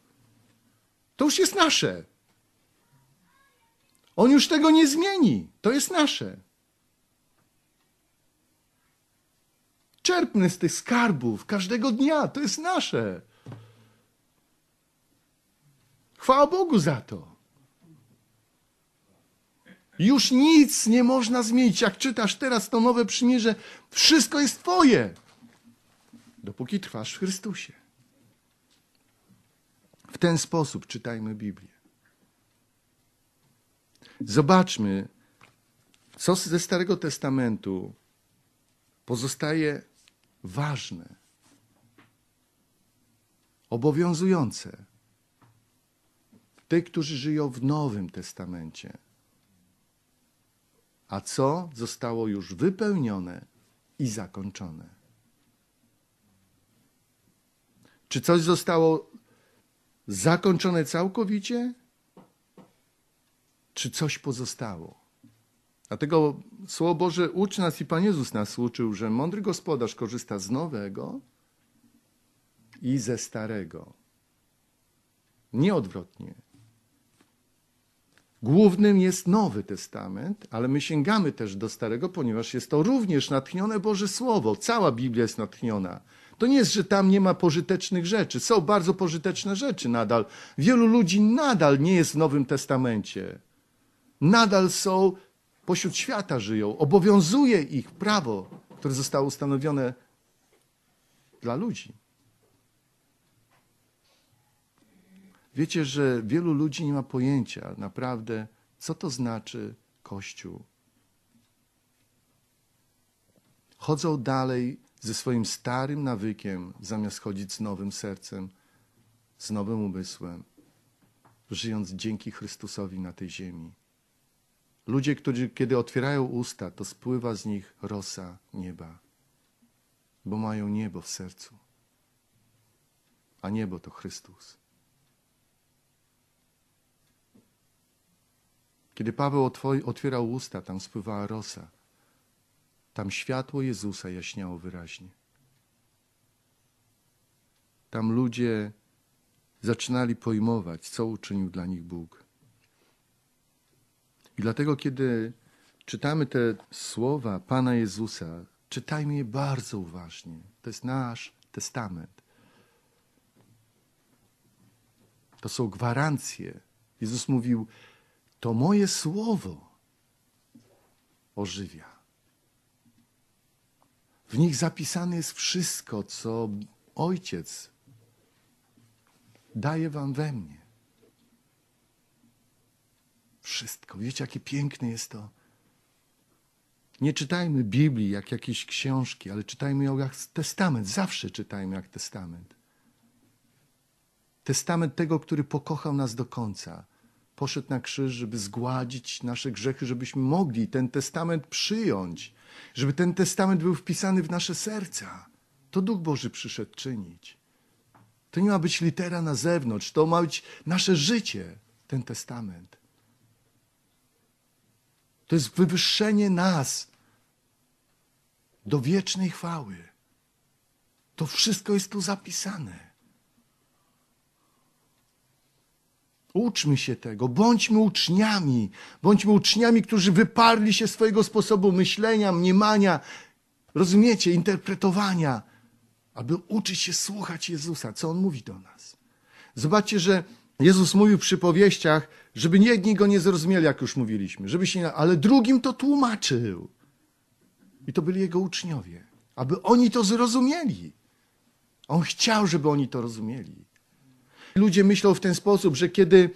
To już jest nasze. On już tego nie zmieni. To jest nasze. Czerpmy z tych skarbów każdego dnia. To jest nasze. Chwała Bogu za to. Już nic nie można zmienić. Jak czytasz teraz to nowe przymierze, wszystko jest Twoje, dopóki trwasz w Chrystusie. W ten sposób czytajmy Biblię. Zobaczmy, co ze Starego Testamentu pozostaje ważne, obowiązujące. Tych, którzy żyją w Nowym Testamencie a co zostało już wypełnione i zakończone. Czy coś zostało zakończone całkowicie, czy coś pozostało? Dlatego Słowo Boże uczy nas i Pan Jezus nas uczył, że mądry gospodarz korzysta z nowego i ze starego. Nie odwrotnie. Głównym jest Nowy Testament, ale my sięgamy też do Starego, ponieważ jest to również natchnione Boże Słowo. Cała Biblia jest natchniona. To nie jest, że tam nie ma pożytecznych rzeczy. Są bardzo pożyteczne rzeczy nadal. Wielu ludzi nadal nie jest w Nowym Testamencie. Nadal są, pośród świata żyją. Obowiązuje ich prawo, które zostało ustanowione dla ludzi. Wiecie, że wielu ludzi nie ma pojęcia naprawdę, co to znaczy Kościół. Chodzą dalej ze swoim starym nawykiem, zamiast chodzić z nowym sercem, z nowym umysłem, żyjąc dzięki Chrystusowi na tej ziemi. Ludzie, którzy kiedy otwierają usta, to spływa z nich rosa nieba, bo mają niebo w sercu. A niebo to Chrystus. Kiedy Paweł otwierał usta, tam spływała rosa. Tam światło Jezusa jaśniało wyraźnie. Tam ludzie zaczynali pojmować, co uczynił dla nich Bóg. I dlatego, kiedy czytamy te słowa Pana Jezusa, czytajmy je bardzo uważnie. To jest nasz testament. To są gwarancje. Jezus mówił: to moje słowo ożywia. W nich zapisane jest wszystko, co Ojciec daje wam we mnie. Wszystko. Wiecie, jakie piękne jest to. Nie czytajmy Biblii jak jakieś książki, ale czytajmy ją jak testament. Zawsze czytajmy jak testament. Testament tego, który pokochał nas do końca poszedł na krzyż, żeby zgładzić nasze grzechy, żebyśmy mogli ten testament przyjąć, żeby ten testament był wpisany w nasze serca. To Duch Boży przyszedł czynić. To nie ma być litera na zewnątrz, to ma być nasze życie, ten testament. To jest wywyższenie nas do wiecznej chwały. To wszystko jest tu zapisane. Uczmy się tego, bądźmy uczniami, bądźmy uczniami, którzy wyparli się swojego sposobu myślenia, mniemania, rozumiecie, interpretowania, aby uczyć się słuchać Jezusa, co On mówi do nas. Zobaczcie, że Jezus mówił przy powieściach, żeby jedni go nie zrozumieli, jak już mówiliśmy, żeby się, ale drugim to tłumaczył. I to byli jego uczniowie, aby oni to zrozumieli. On chciał, żeby oni to rozumieli ludzie myślą w ten sposób, że kiedy,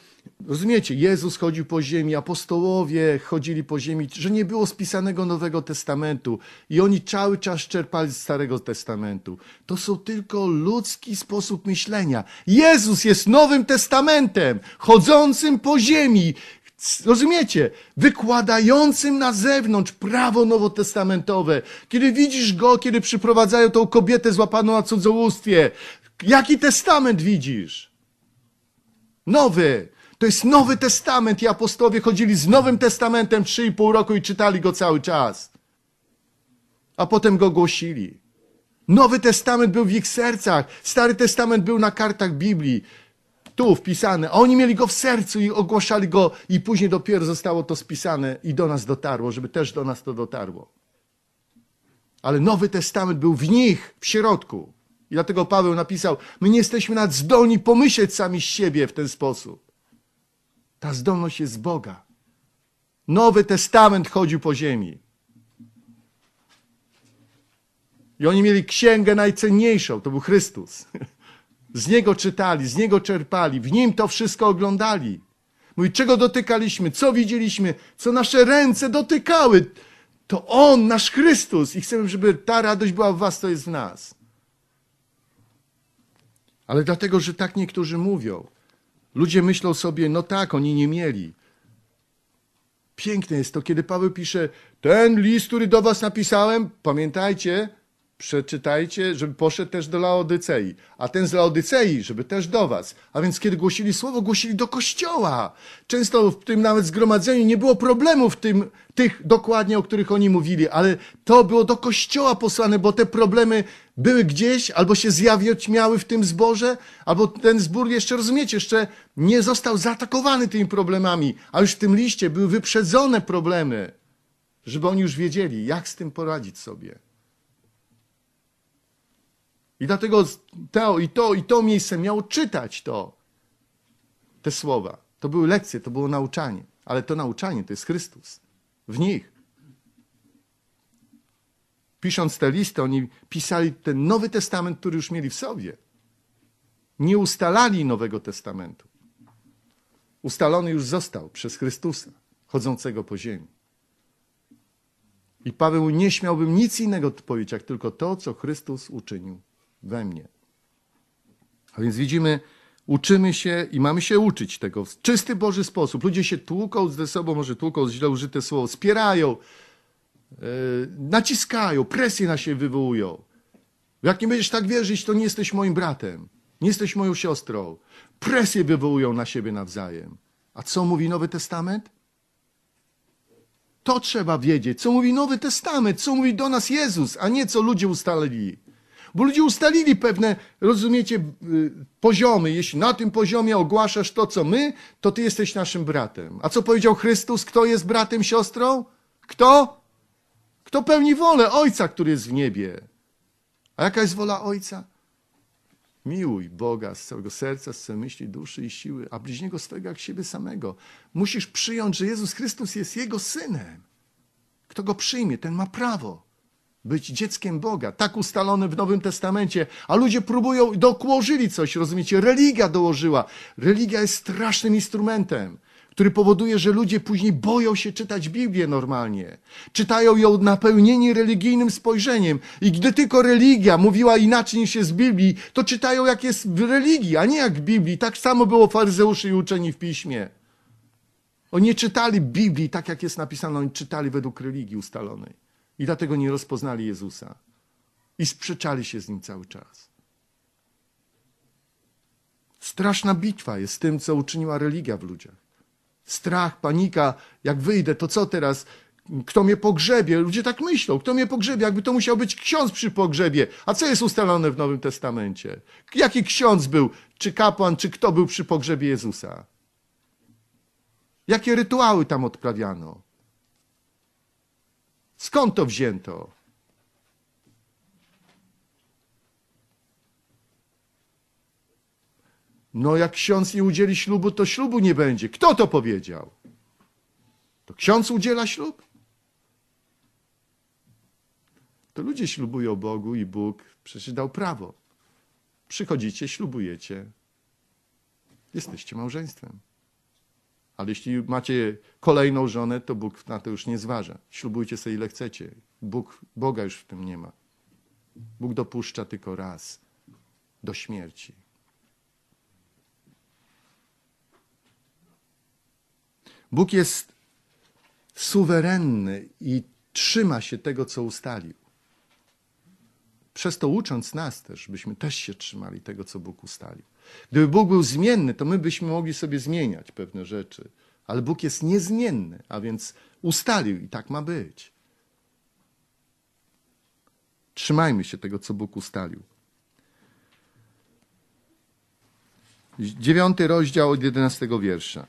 rozumiecie, Jezus chodził po ziemi, apostołowie chodzili po ziemi, że nie było spisanego Nowego Testamentu i oni cały czas czerpali z Starego Testamentu. To są tylko ludzki sposób myślenia. Jezus jest Nowym Testamentem, chodzącym po ziemi, Rozumiecie? Wykładającym na zewnątrz prawo nowotestamentowe. Kiedy widzisz go, kiedy przyprowadzają tą kobietę złapaną na cudzołóstwie, jaki testament widzisz? Nowy. To jest Nowy Testament i apostowie chodzili z Nowym Testamentem 3,5 roku i czytali go cały czas. A potem go głosili. Nowy Testament był w ich sercach, Stary Testament był na kartach Biblii, tu wpisany, a oni mieli go w sercu i ogłaszali go, i później dopiero zostało to spisane i do nas dotarło, żeby też do nas to dotarło. Ale Nowy Testament był w nich, w środku. I dlatego Paweł napisał: My nie jesteśmy nad zdolni pomyśleć sami z siebie w ten sposób. Ta zdolność jest z Boga. Nowy Testament chodził po ziemi. I oni mieli księgę najcenniejszą, to był Chrystus. Z niego czytali, z niego czerpali, w nim to wszystko oglądali. Mówi, czego dotykaliśmy, co widzieliśmy, co nasze ręce dotykały. To On, nasz Chrystus. I chcemy, żeby ta radość była w Was, to jest w nas ale dlatego, że tak niektórzy mówią. Ludzie myślą sobie, no tak, oni nie mieli. Piękne jest to, kiedy Paweł pisze, ten list, który do was napisałem, pamiętajcie, przeczytajcie, żeby poszedł też do Laodycei, a ten z Laodycei, żeby też do was. A więc kiedy głosili słowo, głosili do kościoła. Często w tym nawet zgromadzeniu nie było problemów tym, tych dokładnie, o których oni mówili, ale to było do kościoła posłane, bo te problemy były gdzieś, albo się zjawiać miały w tym zborze, albo ten zbór jeszcze, rozumiecie, jeszcze nie został zaatakowany tymi problemami, a już w tym liście były wyprzedzone problemy, żeby oni już wiedzieli, jak z tym poradzić sobie. I dlatego to i to i to miejsce miało czytać to. Te słowa. To były lekcje, to było nauczanie. Ale to nauczanie to jest Chrystus. W nich. Pisząc te listy, oni pisali ten Nowy Testament, który już mieli w sobie. Nie ustalali Nowego Testamentu. Ustalony już został przez Chrystusa, chodzącego po ziemi. I Paweł nie śmiałbym nic innego powiedzieć, jak tylko to, co Chrystus uczynił we mnie. A więc widzimy, uczymy się i mamy się uczyć tego w czysty Boży sposób. Ludzie się tłuką ze sobą, może tłuką, źle użyte słowo, spierają, yy, naciskają, presję na siebie wywołują. Jak nie będziesz tak wierzyć, to nie jesteś moim bratem, nie jesteś moją siostrą. Presję wywołują na siebie nawzajem. A co mówi Nowy Testament? To trzeba wiedzieć, co mówi Nowy Testament, co mówi do nas Jezus, a nie co ludzie ustalili. Bo ludzie ustalili pewne, rozumiecie, y, poziomy. Jeśli na tym poziomie ogłaszasz to, co my, to ty jesteś naszym bratem. A co powiedział Chrystus? Kto jest bratem, siostrą? Kto? Kto pełni wolę Ojca, który jest w niebie? A jaka jest wola Ojca? Miłuj Boga z całego serca, z całej myśli, duszy i siły, a bliźniego swego jak siebie samego. Musisz przyjąć, że Jezus Chrystus jest Jego Synem. Kto Go przyjmie, ten ma prawo być dzieckiem Boga, tak ustalony w Nowym Testamencie, a ludzie próbują, dokłożyli coś, rozumiecie? Religia dołożyła. Religia jest strasznym instrumentem, który powoduje, że ludzie później boją się czytać Biblię normalnie. Czytają ją napełnieni religijnym spojrzeniem i gdy tylko religia mówiła inaczej niż jest w Biblii, to czytają jak jest w religii, a nie jak w Biblii. Tak samo było faryzeuszy i uczeni w Piśmie. Oni czytali Biblii tak, jak jest napisane, oni czytali według religii ustalonej. I dlatego nie rozpoznali Jezusa. I sprzeczali się z nim cały czas. Straszna bitwa jest z tym, co uczyniła religia w ludziach. Strach, panika, jak wyjdę, to co teraz? Kto mnie pogrzebie? Ludzie tak myślą. Kto mnie pogrzebie? Jakby to musiał być ksiądz przy pogrzebie. A co jest ustalone w Nowym Testamencie? Jaki ksiądz był? Czy kapłan, czy kto był przy pogrzebie Jezusa? Jakie rytuały tam odprawiano? Skąd to wzięto? No jak ksiądz nie udzieli ślubu, to ślubu nie będzie. Kto to powiedział? To ksiądz udziela ślub? To ludzie ślubują Bogu i Bóg przecież dał prawo. Przychodzicie, ślubujecie. Jesteście małżeństwem. Ale jeśli macie kolejną żonę, to Bóg na to już nie zważa. Ślubujcie sobie ile chcecie. Bóg, Boga już w tym nie ma. Bóg dopuszcza tylko raz do śmierci. Bóg jest suwerenny i trzyma się tego, co ustalił. Przez to ucząc nas też, byśmy też się trzymali tego, co Bóg ustalił. Gdyby Bóg był zmienny, to my byśmy mogli sobie zmieniać pewne rzeczy, ale Bóg jest niezmienny, a więc ustalił i tak ma być. Trzymajmy się tego, co Bóg ustalił. Dziewiąty rozdział od jedenastego wiersza.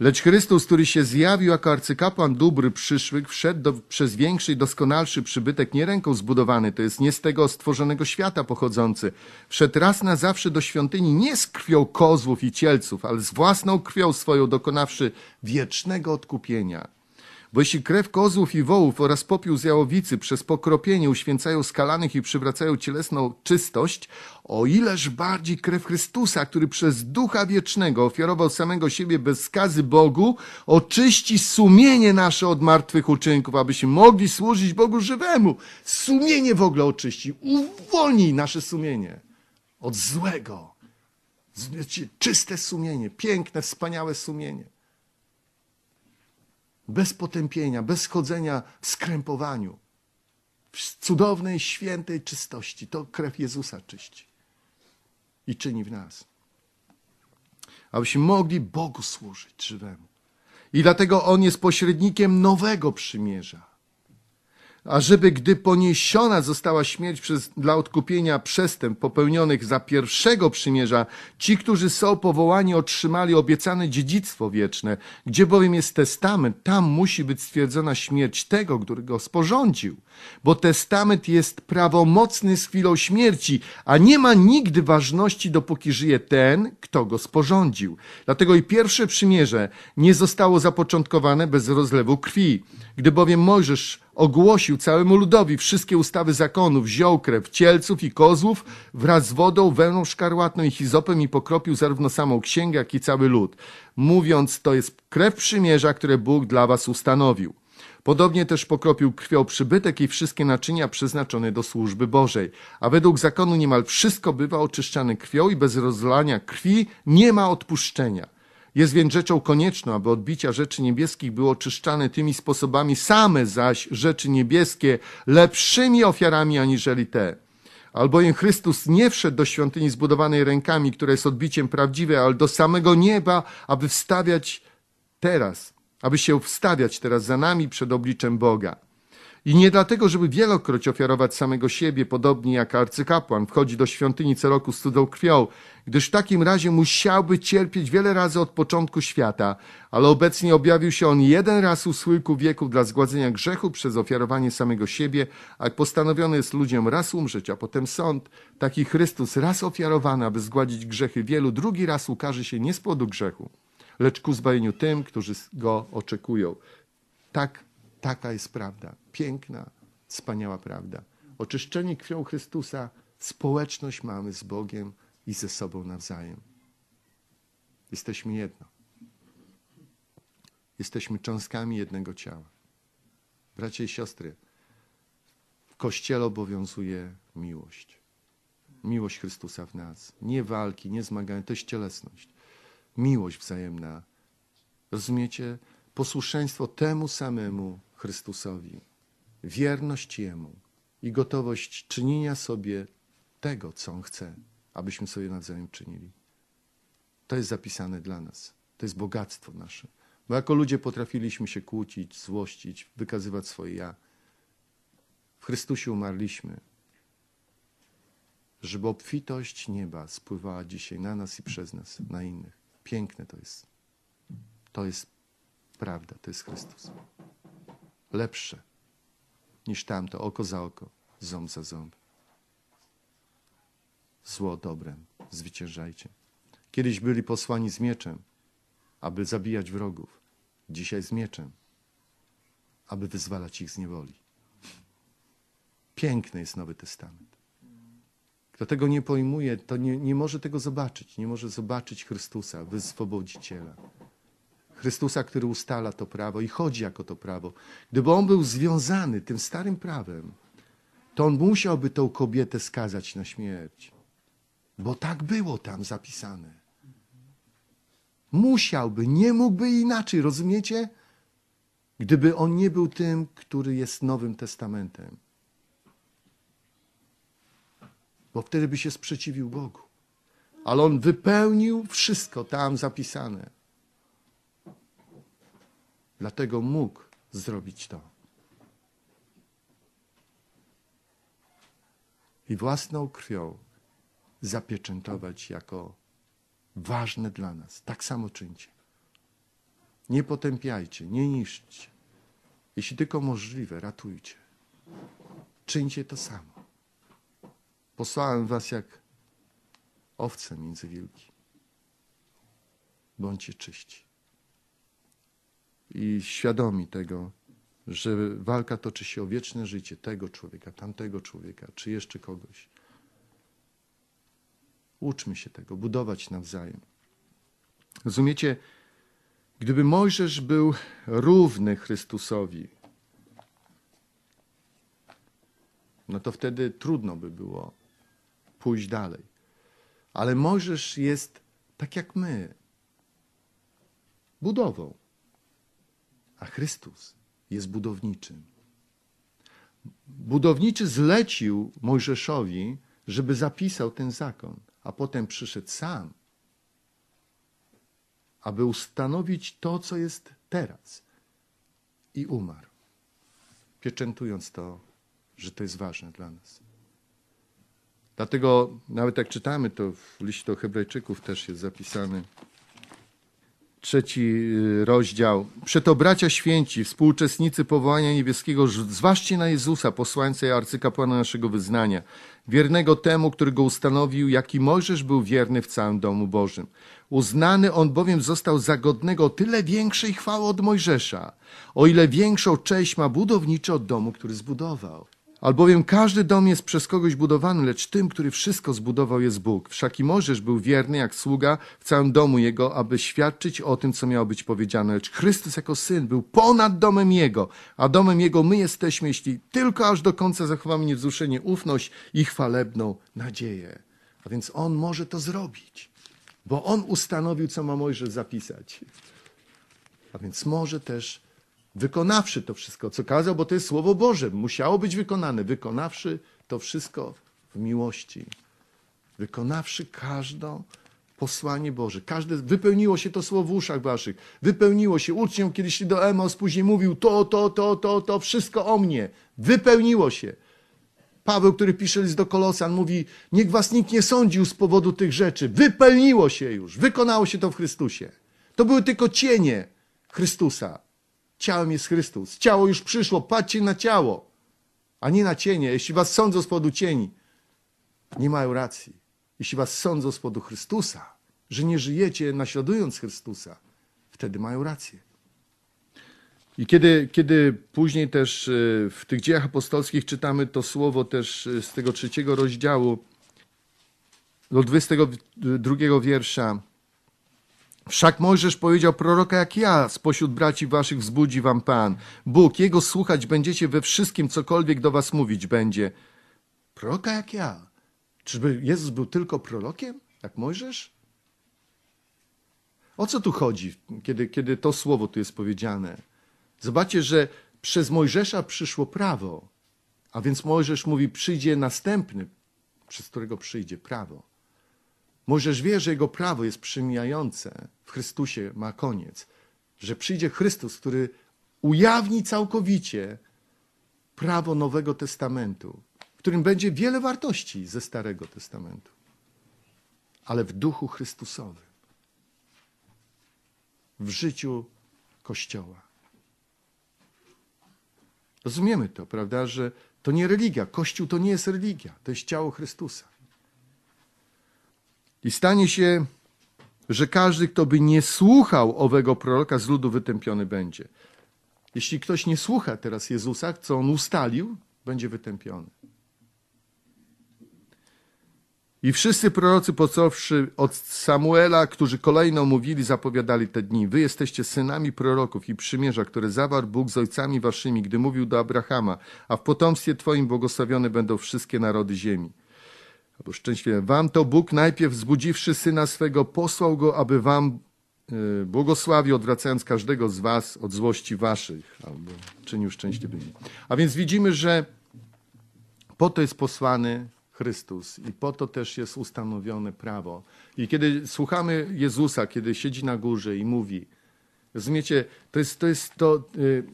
Lecz Chrystus, który się zjawił jako arcykapłan dóbr przyszłych, wszedł do, przez większy i doskonalszy przybytek nie ręką zbudowany, to jest nie z tego stworzonego świata pochodzący. Wszedł raz na zawsze do świątyni nie z krwią kozłów i cielców, ale z własną krwią swoją dokonawszy wiecznego odkupienia. Bo jeśli krew kozłów i wołów oraz popiół z jałowicy przez pokropienie uświęcają skalanych i przywracają cielesną czystość, o ileż bardziej krew Chrystusa, który przez Ducha Wiecznego ofiarował samego siebie bez skazy Bogu, oczyści sumienie nasze od martwych uczynków, abyśmy mogli służyć Bogu żywemu. Sumienie w ogóle oczyści, uwolni nasze sumienie od złego. Znaczy, czyste sumienie, piękne, wspaniałe sumienie bez potępienia, bez chodzenia w skrępowaniu, w cudownej, świętej czystości. To krew Jezusa czyści i czyni w nas. Abyśmy mogli Bogu służyć żywemu. I dlatego On jest pośrednikiem nowego przymierza ażeby gdy poniesiona została śmierć przez, dla odkupienia przestępstw popełnionych za pierwszego przymierza, ci, którzy są powołani, otrzymali obiecane dziedzictwo wieczne. Gdzie bowiem jest testament, tam musi być stwierdzona śmierć tego, który go sporządził. Bo testament jest prawomocny z chwilą śmierci, a nie ma nigdy ważności, dopóki żyje ten, kto go sporządził. Dlatego i pierwsze przymierze nie zostało zapoczątkowane bez rozlewu krwi. Gdy bowiem Mojżesz ogłosił całemu ludowi wszystkie ustawy zakonów, wziął krew cielców i kozłów wraz z wodą, wełną szkarłatną i hizopem i pokropił zarówno samą księgę, jak i cały lud, mówiąc, to jest krew przymierza, które Bóg dla was ustanowił. Podobnie też pokropił krwią przybytek i wszystkie naczynia przeznaczone do służby Bożej. A według zakonu niemal wszystko bywa oczyszczane krwią i bez rozlania krwi nie ma odpuszczenia. Jest więc rzeczą konieczną, aby odbicia rzeczy niebieskich były oczyszczane tymi sposobami, same zaś rzeczy niebieskie lepszymi ofiarami aniżeli te. Albowiem Chrystus nie wszedł do świątyni zbudowanej rękami, która jest odbiciem prawdziwe, ale do samego nieba, aby wstawiać teraz, aby się wstawiać teraz za nami przed obliczem Boga. I nie dlatego, żeby wielokroć ofiarować samego siebie, podobnie jak arcykapłan wchodzi do świątyni co roku z cudą krwią, gdyż w takim razie musiałby cierpieć wiele razy od początku świata, ale obecnie objawił się on jeden raz u słyku wieku dla zgładzenia grzechu przez ofiarowanie samego siebie, a postanowiony jest ludziom raz umrzeć, a potem sąd. Taki Chrystus raz ofiarowany, aby zgładzić grzechy wielu, drugi raz ukaże się nie z powodu grzechu, lecz ku zbawieniu tym, którzy go oczekują. Tak Taka jest prawda. Piękna, wspaniała prawda. Oczyszczenie krwią Chrystusa, społeczność mamy z Bogiem i ze sobą nawzajem. Jesteśmy jedno. Jesteśmy cząstkami jednego ciała. Bracie i siostry, w Kościele obowiązuje miłość. Miłość Chrystusa w nas. Nie walki, nie zmagania, to jest cielesność. Miłość wzajemna. Rozumiecie? Posłuszeństwo temu samemu Chrystusowi, wierność Jemu i gotowość czynienia sobie tego, co On chce, abyśmy sobie nawzajem czynili. To jest zapisane dla nas. To jest bogactwo nasze. Bo jako ludzie potrafiliśmy się kłócić, złościć, wykazywać swoje ja. W Chrystusie umarliśmy, żeby obfitość nieba spływała dzisiaj na nas i przez nas, na innych. Piękne to jest. To jest prawda, to jest Chrystus lepsze niż tamto, oko za oko, ząb za ząb. Zło dobrem zwyciężajcie. Kiedyś byli posłani z mieczem, aby zabijać wrogów. Dzisiaj z mieczem, aby wyzwalać ich z niewoli. Piękny jest Nowy Testament. Kto tego nie pojmuje, to nie, nie może tego zobaczyć. Nie może zobaczyć Chrystusa, wyswobodziciela. Chrystusa, który ustala to prawo i chodzi jako to prawo. Gdyby on był związany tym starym prawem, to on musiałby tą kobietę skazać na śmierć. Bo tak było tam zapisane. Musiałby, nie mógłby inaczej, rozumiecie? Gdyby on nie był tym, który jest Nowym Testamentem. Bo wtedy by się sprzeciwił Bogu. Ale on wypełnił wszystko tam zapisane. Dlatego mógł zrobić to. I własną krwią zapieczętować jako ważne dla nas. Tak samo czyńcie. Nie potępiajcie, nie niszczcie. Jeśli tylko możliwe, ratujcie. Czyńcie to samo. Posłałem was jak owce między wilki. Bądźcie czyści i świadomi tego, że walka toczy się o wieczne życie tego człowieka, tamtego człowieka, czy jeszcze kogoś. Uczmy się tego, budować nawzajem. Rozumiecie, gdyby Mojżesz był równy Chrystusowi, no to wtedy trudno by było pójść dalej. Ale Mojżesz jest tak jak my budową a Chrystus jest budowniczym. Budowniczy zlecił Mojżeszowi, żeby zapisał ten zakon, a potem przyszedł sam, aby ustanowić to, co jest teraz. I umarł, pieczętując to, że to jest ważne dla nas. Dlatego, nawet jak czytamy to w liście do Hebrajczyków, też jest zapisany trzeci y, rozdział. Przeto bracia święci, współuczestnicy powołania niebieskiego, zważcie na Jezusa, posłańca i arcykapłana naszego wyznania, wiernego temu, który go ustanowił, jaki Mojżesz był wierny w całym domu Bożym. Uznany on bowiem został za godnego tyle większej chwały od Mojżesza, o ile większą cześć ma budowniczy od domu, który zbudował. Albowiem każdy dom jest przez kogoś budowany, lecz tym, który wszystko zbudował, jest Bóg. Wszak i Możesz był wierny jak sługa w całym domu jego, aby świadczyć o tym, co miało być powiedziane. Lecz Chrystus jako syn był ponad domem jego, a domem jego my jesteśmy, jeśli tylko aż do końca zachowamy niewzruszenie, ufność i chwalebną nadzieję. A więc on może to zrobić, bo on ustanowił, co ma Mojżesz zapisać. A więc może też wykonawszy to wszystko, co kazał, bo to jest Słowo Boże, musiało być wykonane, wykonawszy to wszystko w miłości, wykonawszy każdą posłanie Boże. Każde, wypełniło się to słowo w uszach waszych. Wypełniło się. Uczniom, kiedy szli do Emos, później mówił to, to, to, to, to, wszystko o mnie. Wypełniło się. Paweł, który pisze list do Kolosan, mówi, niech was nikt nie sądził z powodu tych rzeczy. Wypełniło się już. Wykonało się to w Chrystusie. To były tylko cienie Chrystusa. Ciałem jest Chrystus. Ciało już przyszło, patrzcie na ciało, a nie na cienie. Jeśli was sądzą z powodu cieni, nie mają racji. Jeśli was sądzą z powodu Chrystusa, że nie żyjecie naśladując Chrystusa, wtedy mają rację. I kiedy, kiedy później też e, w tych dziejach apostolskich czytamy to słowo też e, z tego trzeciego rozdziału, do 22 wiersza, Wszak Mojżesz powiedział proroka jak ja, spośród braci waszych wzbudzi wam Pan. Bóg, Jego słuchać będziecie we wszystkim, cokolwiek do was mówić będzie. Proroka jak ja. Czyżby Jezus był tylko prorokiem, jak Mojżesz? O co tu chodzi, kiedy, kiedy to słowo tu jest powiedziane? Zobaczcie, że przez Mojżesza przyszło prawo, a więc Mojżesz mówi, przyjdzie następny, przez którego przyjdzie prawo. Możesz wie, że jego prawo jest przymijające w Chrystusie ma koniec, że przyjdzie Chrystus, który ujawni całkowicie prawo Nowego Testamentu, w którym będzie wiele wartości ze Starego Testamentu, ale w duchu Chrystusowym, w życiu Kościoła. Rozumiemy to, prawda, że to nie religia. Kościół to nie jest religia, to jest ciało Chrystusa. I stanie się, że każdy, kto by nie słuchał owego proroka, z ludu wytępiony będzie. Jeśli ktoś nie słucha teraz Jezusa, co on ustalił, będzie wytępiony. I wszyscy prorocy, począwszy od Samuela, którzy kolejno mówili, zapowiadali te dni. Wy jesteście synami proroków i przymierza, które zawarł Bóg z ojcami waszymi, gdy mówił do Abrahama, a w potomstwie twoim błogosławione będą wszystkie narody ziemi. Albo szczęśliwie wam to Bóg najpierw zbudziwszy Syna swego posłał Go, aby wam e, błogosławił, odwracając każdego z was od złości waszych, albo czynił szczęśliwymi. A więc widzimy, że po to jest posłany Chrystus i po to też jest ustanowione prawo. I kiedy słuchamy Jezusa, kiedy siedzi na górze i mówi, Rozumiecie, to jest to. Jest to y,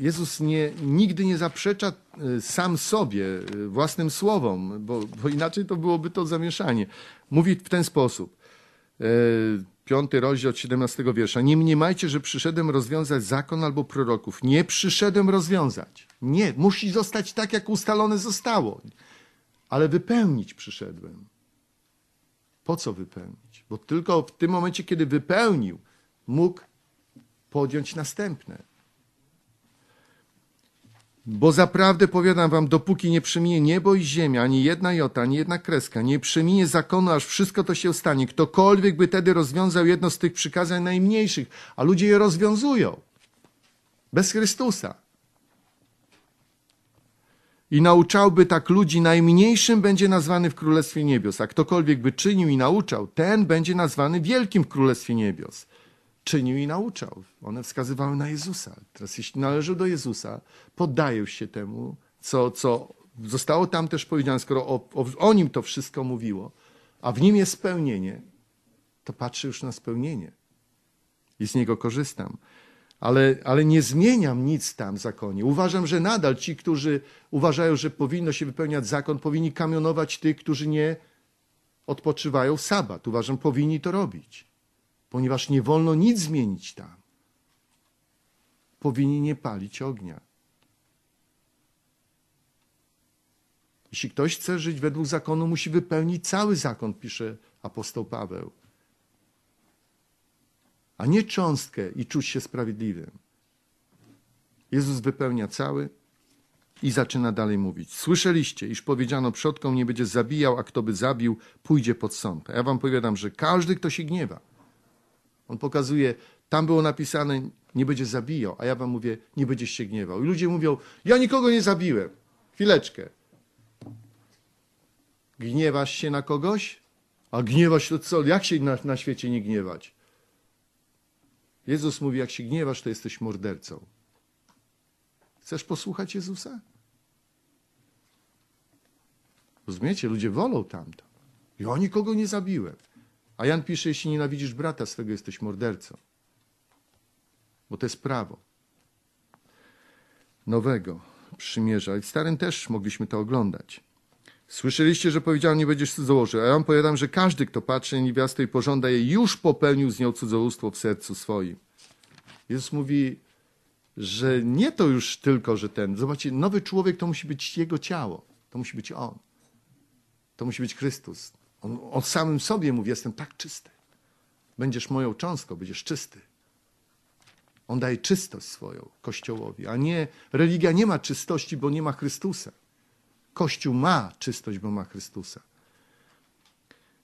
Jezus nie, nigdy nie zaprzecza y, sam sobie, y, własnym słowom, bo, bo inaczej to byłoby to zamieszanie. Mówi w ten sposób. E, piąty rozdział od 17 wiersza. Nie mniemajcie, że przyszedłem rozwiązać zakon albo proroków. Nie przyszedłem rozwiązać. Nie, musi zostać tak, jak ustalone zostało. Ale wypełnić przyszedłem. Po co wypełnić? Bo tylko w tym momencie, kiedy wypełnił, mógł podjąć następne. Bo zaprawdę powiadam wam, dopóki nie przeminie niebo i ziemia, ani jedna jota, ani jedna kreska, nie przeminie zakonu, aż wszystko to się stanie. Ktokolwiek by tedy rozwiązał jedno z tych przykazań najmniejszych, a ludzie je rozwiązują. Bez Chrystusa. I nauczałby tak ludzi, najmniejszym będzie nazwany w Królestwie Niebios, a ktokolwiek by czynił i nauczał, ten będzie nazwany wielkim w Królestwie Niebios czynił i nauczał. One wskazywały na Jezusa. Teraz, jeśli należy do Jezusa, poddaję się temu, co, co zostało tam też powiedziane, skoro o, o, o nim to wszystko mówiło, a w nim jest spełnienie, to patrzę już na spełnienie i z niego korzystam. Ale, ale nie zmieniam nic tam w zakonie. Uważam, że nadal ci, którzy uważają, że powinno się wypełniać zakon, powinni kamionować tych, którzy nie odpoczywają w sabat. Uważam, powinni to robić ponieważ nie wolno nic zmienić tam. Powinni nie palić ognia. Jeśli ktoś chce żyć według zakonu, musi wypełnić cały zakon, pisze apostoł Paweł. A nie cząstkę i czuć się sprawiedliwym. Jezus wypełnia cały i zaczyna dalej mówić. Słyszeliście, iż powiedziano przodkom nie będzie zabijał, a kto by zabił, pójdzie pod sąd. A ja wam powiadam, że każdy, kto się gniewa on pokazuje, tam było napisane, nie będzie zabijał, a ja wam mówię, nie będziesz się gniewał. I ludzie mówią, ja nikogo nie zabiłem. Chwileczkę. Gniewasz się na kogoś? A gniewasz to co? Jak się na, na świecie nie gniewać? Jezus mówi, jak się gniewasz, to jesteś mordercą. Chcesz posłuchać Jezusa? Rozumiecie? Ludzie wolą tamto. Ja nikogo nie zabiłem. A Jan pisze, jeśli nienawidzisz brata swego, jesteś mordercą. Bo to jest prawo nowego przymierza. I w Starym też mogliśmy to oglądać. Słyszeliście, że powiedział, nie będziesz cudzołożył. A ja wam powiadam, że każdy, kto patrzy na niewiastę i pożąda jej, już popełnił z nią cudzołóstwo w sercu swoim. Jezus mówi, że nie to już tylko, że ten. Zobaczcie, nowy człowiek to musi być jego ciało. To musi być on. To musi być Chrystus. On o samym sobie mówi: Jestem tak czysty. Będziesz moją cząstką, będziesz czysty. On daje czystość swoją Kościołowi, a nie religia nie ma czystości, bo nie ma Chrystusa. Kościół ma czystość, bo ma Chrystusa.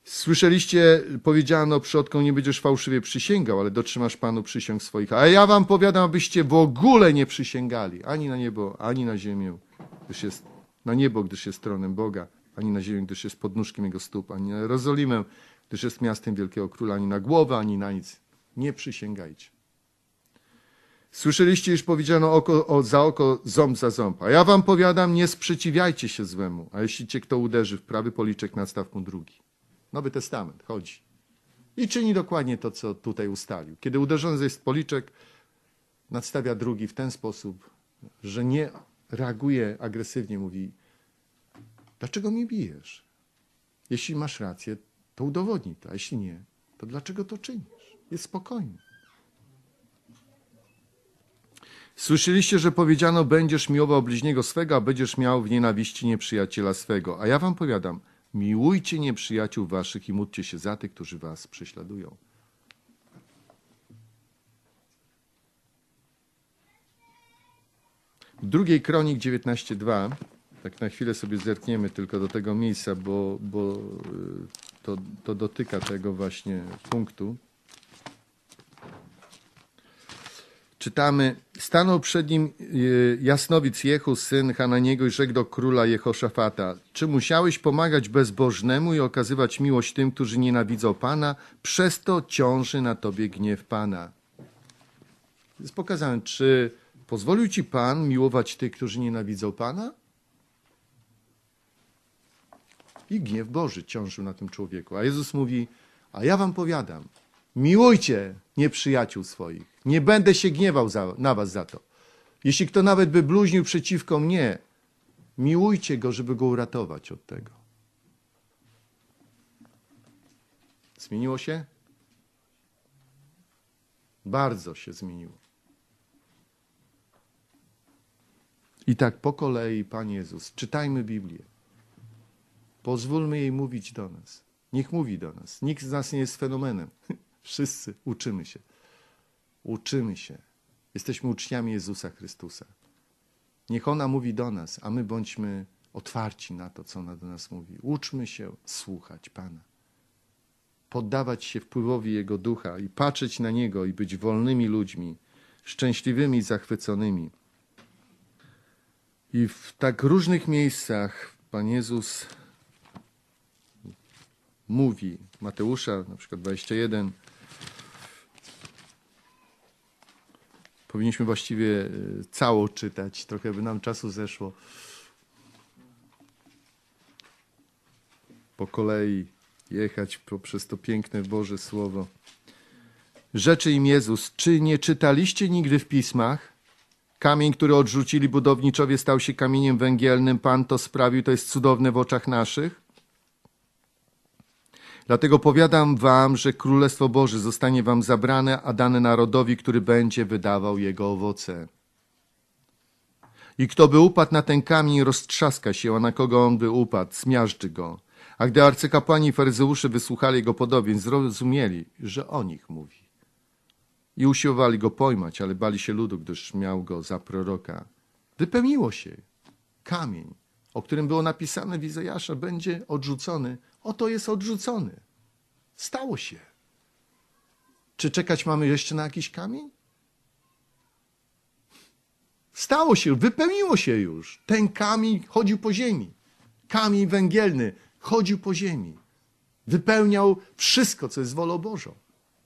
Słyszeliście, powiedziano przodkom, nie będziesz fałszywie przysięgał, ale dotrzymasz Panu przysięg swoich. A ja wam powiadam, abyście w ogóle nie przysięgali, ani na niebo, ani na ziemię, gdyż jest na niebo, gdyż jest tronem Boga ani na ziemię, gdyż jest podnóżkiem jego stóp, ani na Jerozolimę, gdyż jest miastem wielkiego króla, ani na głowę, ani na nic. Nie przysięgajcie. Słyszeliście, iż powiedziano oko o, za oko, ząb za ząb. A ja wam powiadam, nie sprzeciwiajcie się złemu, a jeśli cię kto uderzy w prawy policzek, nastaw mu drugi. Nowy Testament, chodzi. I czyni dokładnie to, co tutaj ustalił. Kiedy uderzony jest policzek, nadstawia drugi w ten sposób, że nie reaguje agresywnie, mówi Dlaczego mnie bijesz? Jeśli masz rację, to udowodnij to, a jeśli nie, to dlaczego to czynisz? Jest spokojny. Słyszeliście, że powiedziano, będziesz miłował bliźniego swego, a będziesz miał w nienawiści nieprzyjaciela swego. A ja wam powiadam, miłujcie nieprzyjaciół waszych i módlcie się za tych, którzy was prześladują. W drugiej kronik 19.2 tak na chwilę sobie zerkniemy tylko do tego miejsca, bo, bo y, to, to dotyka tego właśnie punktu. Czytamy, stanął przed nim y, jasnowic Jehu, syn Hananiego i rzekł do króla Jehoszafata, czy musiałeś pomagać bezbożnemu i okazywać miłość tym, którzy nienawidzą Pana? Przez to ciąży na tobie gniew Pana. Jest pokazałem, czy pozwolił ci Pan miłować tych, którzy nienawidzą Pana? I gniew Boży ciążył na tym człowieku. A Jezus mówi, a ja wam powiadam, miłujcie nieprzyjaciół swoich. Nie będę się gniewał za, na was za to. Jeśli kto nawet by bluźnił przeciwko mnie, miłujcie go, żeby go uratować od tego. Zmieniło się? Bardzo się zmieniło. I tak po kolei, Panie Jezus, czytajmy Biblię. Pozwólmy jej mówić do nas. Niech mówi do nas. Nikt z nas nie jest fenomenem. Wszyscy uczymy się. Uczymy się. Jesteśmy uczniami Jezusa Chrystusa. Niech ona mówi do nas, a my bądźmy otwarci na to, co ona do nas mówi. Uczmy się słuchać Pana. Poddawać się wpływowi Jego ducha i patrzeć na Niego i być wolnymi ludźmi, szczęśliwymi, zachwyconymi. I w tak różnych miejscach Pan Jezus mówi. Mateusza, na przykład 21. Powinniśmy właściwie y, cało czytać, trochę by nam czasu zeszło. Po kolei jechać poprzez to piękne Boże Słowo. Rzeczy im Jezus, czy nie czytaliście nigdy w pismach? Kamień, który odrzucili budowniczowie, stał się kamieniem węgielnym. Pan to sprawił, to jest cudowne w oczach naszych. Dlatego powiadam wam, że Królestwo Boże zostanie wam zabrane, a dane narodowi, który będzie wydawał jego owoce. I kto by upadł na ten kamień, roztrzaska się, a na kogo on by upadł, zmiażdży go. A gdy arcykapłani i faryzeusze wysłuchali jego podobień, zrozumieli, że o nich mówi. I usiłowali go pojmać, ale bali się ludu, gdyż miał go za proroka. Wypełniło się. Kamień, o którym było napisane w Izajasza, będzie odrzucony oto jest odrzucony. Stało się. Czy czekać mamy jeszcze na jakiś kamień? Stało się, wypełniło się już. Ten kamień chodził po ziemi. Kamień węgielny chodził po ziemi. Wypełniał wszystko, co jest wolą Bożą.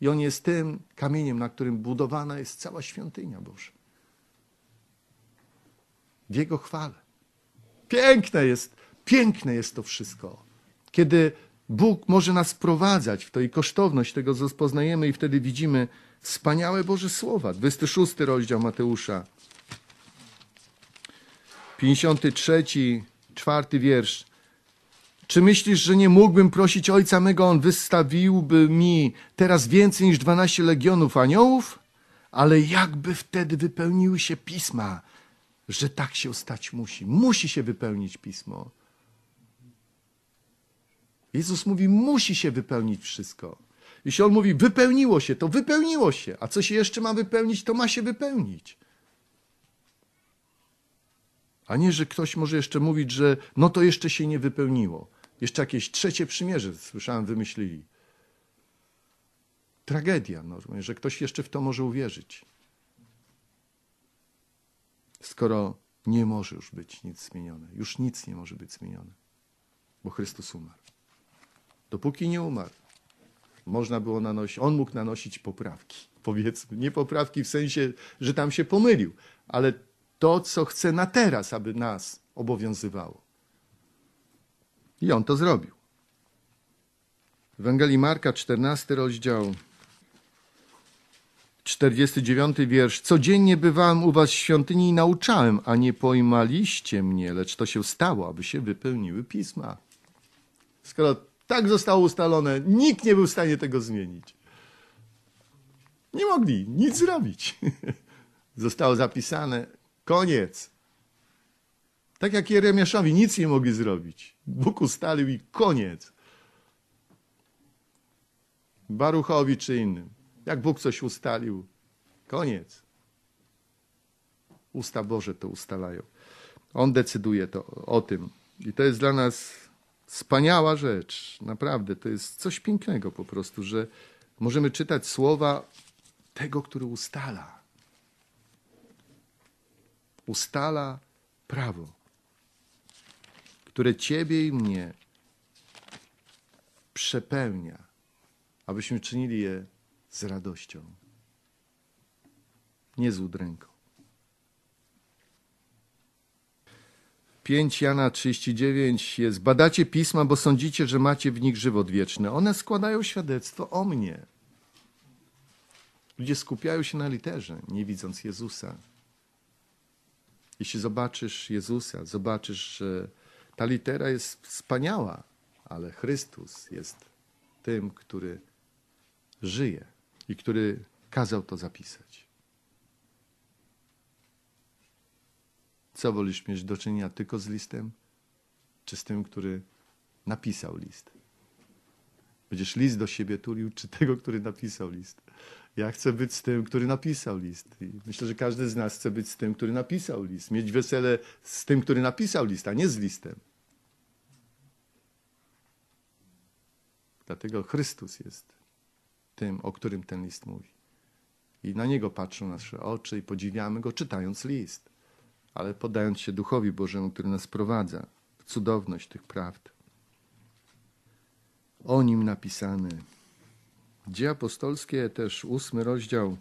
I on jest tym kamieniem, na którym budowana jest cała świątynia Boża. W Jego chwale. Piękne jest, piękne jest to wszystko kiedy Bóg może nas wprowadzać w to i kosztowność tego rozpoznajemy i wtedy widzimy wspaniałe Boże Słowa. 26 rozdział Mateusza, 53, czwarty wiersz. Czy myślisz, że nie mógłbym prosić Ojca mego, On wystawiłby mi teraz więcej niż 12 legionów aniołów? Ale jakby wtedy wypełniły się pisma, że tak się stać musi. Musi się wypełnić pismo. Jezus mówi, musi się wypełnić wszystko. Jeśli on mówi, wypełniło się, to wypełniło się, a co się jeszcze ma wypełnić, to ma się wypełnić. A nie, że ktoś może jeszcze mówić, że no to jeszcze się nie wypełniło. Jeszcze jakieś trzecie przymierze, słyszałem, wymyślili. Tragedia, no, że ktoś jeszcze w to może uwierzyć. Skoro nie może już być nic zmienione, już nic nie może być zmienione, bo Chrystus umarł dopóki nie umarł. Można było nanosić, on mógł nanosić poprawki, powiedzmy. Nie poprawki w sensie, że tam się pomylił, ale to, co chce na teraz, aby nas obowiązywało. I on to zrobił. W Ewangelii Marka, 14 rozdział, 49 wiersz. Codziennie bywałem u was w świątyni i nauczałem, a nie pojmaliście mnie, lecz to się stało, aby się wypełniły pisma. Skoro tak zostało ustalone. Nikt nie był w stanie tego zmienić. Nie mogli nic zrobić. Zostało zapisane. Koniec. Tak jak Jeremiaszowi nic nie mogli zrobić. Bóg ustalił i koniec. Baruchowi czy innym. Jak Bóg coś ustalił, koniec. Usta Boże to ustalają. On decyduje to, o tym. I to jest dla nas Wspaniała rzecz, naprawdę. To jest coś pięknego po prostu, że możemy czytać słowa tego, który ustala. Ustala prawo, które ciebie i mnie przepełnia, abyśmy czynili je z radością, nie z udręką. 5 Jana 39 jest: Badacie pisma, bo sądzicie, że macie w nich żywot wieczny. One składają świadectwo o mnie. Ludzie skupiają się na literze, nie widząc Jezusa. Jeśli zobaczysz Jezusa, zobaczysz, że ta litera jest wspaniała, ale Chrystus jest tym, który żyje i który kazał to zapisać. Co wolisz mieć do czynienia tylko z listem, czy z tym, który napisał list? Będziesz list do siebie tulił, czy tego, który napisał list? Ja chcę być z tym, który napisał list. I myślę, że każdy z nas chce być z tym, który napisał list. Mieć wesele z tym, który napisał list, a nie z listem. Dlatego Chrystus jest tym, o którym ten list mówi. I na niego patrzą nasze oczy i podziwiamy go, czytając list ale podając się Duchowi Bożemu, który nas prowadza, cudowność tych prawd. O nim napisane. Dzieje apostolskie, też ósmy rozdział.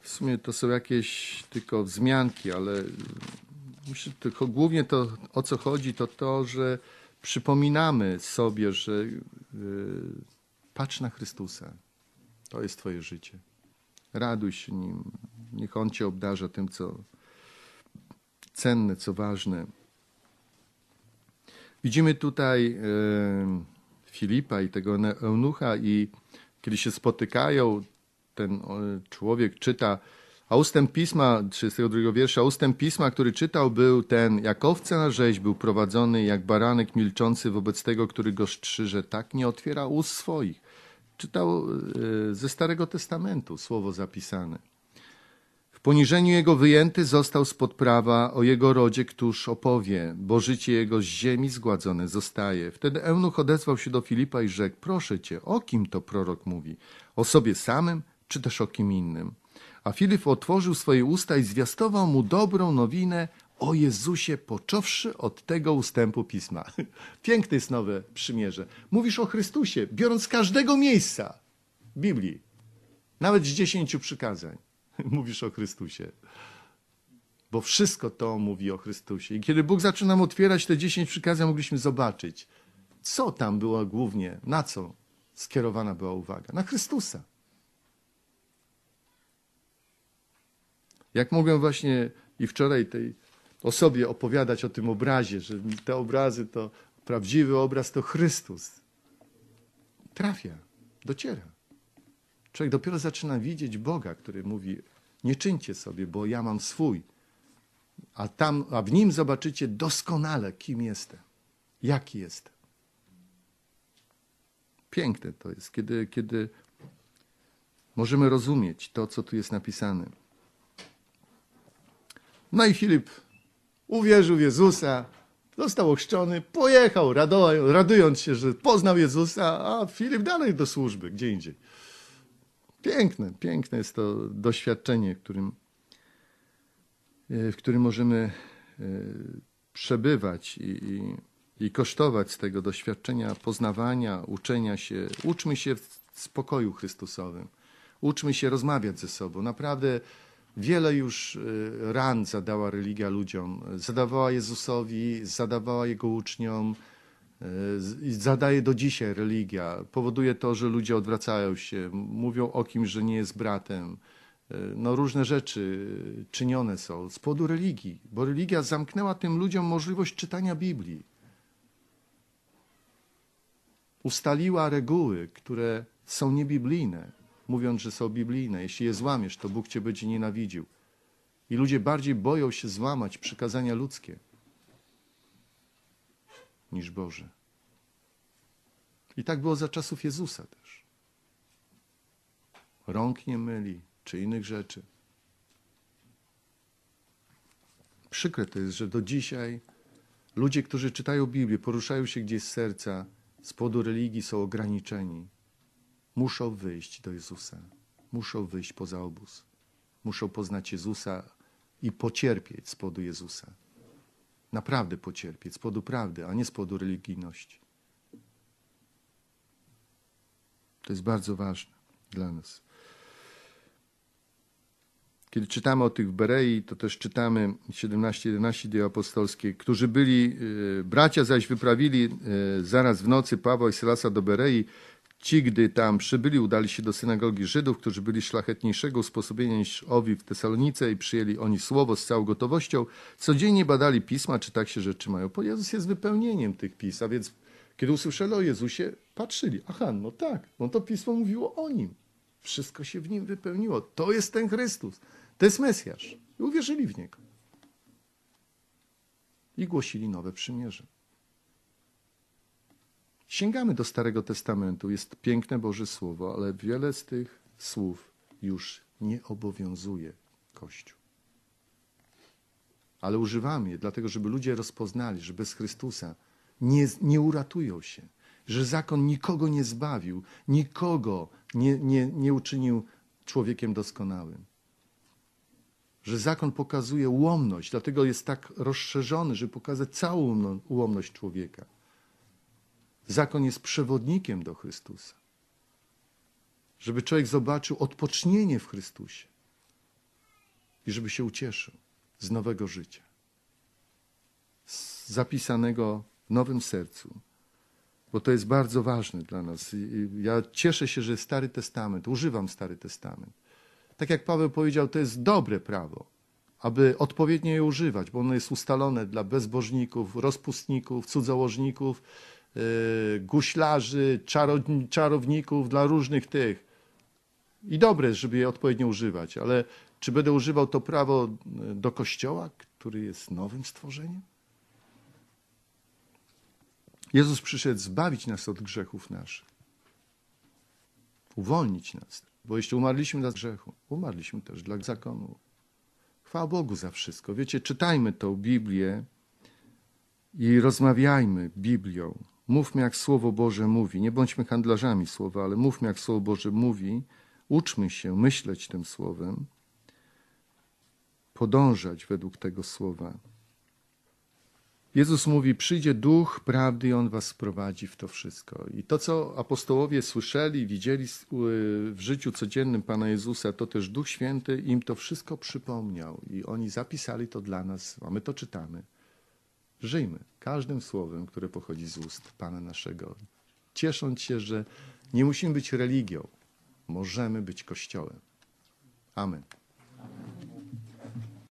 W sumie to są jakieś tylko wzmianki, ale myślę, tylko głównie to, o co chodzi, to to, że przypominamy sobie, że yy, patrz na Chrystusa. To jest Twoje życie. Raduj się nim, Niech On Cię obdarza tym, co cenne, co ważne. Widzimy tutaj e, Filipa i tego eunucha i kiedy się spotykają, ten e, człowiek czyta, a ustęp pisma, 32 wiersza, ustęp pisma, który czytał był ten, jak owca na rzeź był prowadzony, jak baranek milczący wobec tego, który go strzyże, tak nie otwiera ust swoich. Czytał e, ze Starego Testamentu słowo zapisane. W poniżeniu jego wyjęty został spod prawa, o jego rodzie któż opowie, bo życie jego z ziemi zgładzone zostaje. Wtedy Eunuch odezwał się do Filipa i rzekł, proszę cię, o kim to prorok mówi? O sobie samym, czy też o kim innym? A Filip otworzył swoje usta i zwiastował mu dobrą nowinę o Jezusie, począwszy od tego ustępu pisma. Piękne jest nowe przymierze. Mówisz o Chrystusie, biorąc każdego miejsca Biblii, nawet z dziesięciu przykazań. mówisz o Chrystusie. Bo wszystko to mówi o Chrystusie. I kiedy Bóg zaczął nam otwierać te dziesięć przykazań, mogliśmy zobaczyć, co tam była głównie, na co skierowana była uwaga. Na Chrystusa. Jak mogłem właśnie i wczoraj tej osobie opowiadać o tym obrazie, że te obrazy to prawdziwy obraz to Chrystus. Trafia, dociera. Człowiek dopiero zaczyna widzieć Boga, który mówi: Nie czyńcie sobie, bo ja mam swój. A, tam, a w nim zobaczycie doskonale, kim jestem, jaki jestem. Piękne to jest, kiedy, kiedy możemy rozumieć to, co tu jest napisane. No i Filip uwierzył w Jezusa, został ochrzczony, pojechał, radując się, że poznał Jezusa, a Filip dalej do służby, gdzie indziej. Piękne, piękne jest to doświadczenie, w którym, e, w którym możemy e, przebywać i, i, i kosztować z tego doświadczenia poznawania, uczenia się. Uczmy się w spokoju Chrystusowym. Uczmy się rozmawiać ze sobą. Naprawdę wiele już e, ran zadała religia ludziom. Zadawała Jezusowi, zadawała Jego uczniom, E, zadaje do dzisiaj religia, powoduje to, że ludzie odwracają się, mówią o kimś, że nie jest bratem. E, no, różne rzeczy czynione są z powodu religii, bo religia zamknęła tym ludziom możliwość czytania Biblii. Ustaliła reguły, które są niebiblijne, mówiąc, że są biblijne. Jeśli je złamiesz, to Bóg cię będzie nienawidził. I ludzie bardziej boją się złamać przykazania ludzkie niż Boże. I tak było za czasów Jezusa też. Rąk nie myli, czy innych rzeczy. Przykre to jest, że do dzisiaj ludzie, którzy czytają Biblię, poruszają się gdzieś z serca, z powodu religii są ograniczeni. Muszą wyjść do Jezusa. Muszą wyjść poza obóz. Muszą poznać Jezusa i pocierpieć z powodu Jezusa naprawdę pocierpieć z powodu prawdy, a nie z powodu religijności. To jest bardzo ważne dla nas. Kiedy czytamy o tych w Berei, to też czytamy 17-11 dzieł którzy byli, y, bracia zaś wyprawili y, zaraz w nocy Pawła i Sylasa do Berei, Ci, gdy tam przybyli, udali się do synagogi Żydów, którzy byli szlachetniejszego usposobienia niż owi w Tesalonice i przyjęli oni słowo z całą gotowością. Codziennie badali pisma, czy tak się rzeczy mają. Bo Jezus jest wypełnieniem tych pism, więc kiedy usłyszeli o Jezusie, patrzyli. Aha, no tak, no to pismo mówiło o nim. Wszystko się w nim wypełniło. To jest ten Chrystus, to jest Mesjasz. I uwierzyli w niego. I głosili nowe przymierze. Sięgamy do Starego Testamentu, jest piękne Boże Słowo, ale wiele z tych słów już nie obowiązuje Kościół. Ale używamy je dlatego, żeby ludzie rozpoznali, że bez Chrystusa nie, nie uratują się, że zakon nikogo nie zbawił, nikogo nie, nie, nie uczynił człowiekiem doskonałym. Że zakon pokazuje ułomność, dlatego jest tak rozszerzony, żeby pokazać całą ułomność człowieka Zakon jest przewodnikiem do Chrystusa. Żeby człowiek zobaczył odpocznienie w Chrystusie i żeby się ucieszył z nowego życia, z zapisanego w nowym sercu, bo to jest bardzo ważne dla nas. Ja cieszę się, że Stary Testament, używam Stary Testament. Tak jak Paweł powiedział, to jest dobre prawo, aby odpowiednio je używać, bo ono jest ustalone dla bezbożników, rozpustników, cudzołożników, Y, guślarzy, czarowników, dla różnych tych. I dobre, żeby je odpowiednio używać, ale czy będę używał to prawo y, do Kościoła, który jest nowym stworzeniem? Jezus przyszedł zbawić nas od grzechów naszych, uwolnić nas, bo jeśli umarliśmy dla grzechu, umarliśmy też dla zakonu. Chwała Bogu za wszystko. Wiecie, czytajmy tą Biblię i rozmawiajmy Biblią. Mówmy, jak Słowo Boże mówi. Nie bądźmy handlarzami słowa, ale mówmy, jak Słowo Boże mówi. Uczmy się myśleć tym słowem, podążać według tego słowa. Jezus mówi: Przyjdzie duch prawdy i on was prowadzi w to wszystko. I to, co apostołowie słyszeli, widzieli w życiu codziennym Pana Jezusa, to też Duch Święty im to wszystko przypomniał. I oni zapisali to dla nas, a my to czytamy. Żyjmy każdym słowem, które pochodzi z ust Pana naszego, ciesząc się, że nie musimy być religią, możemy być Kościołem. Amen.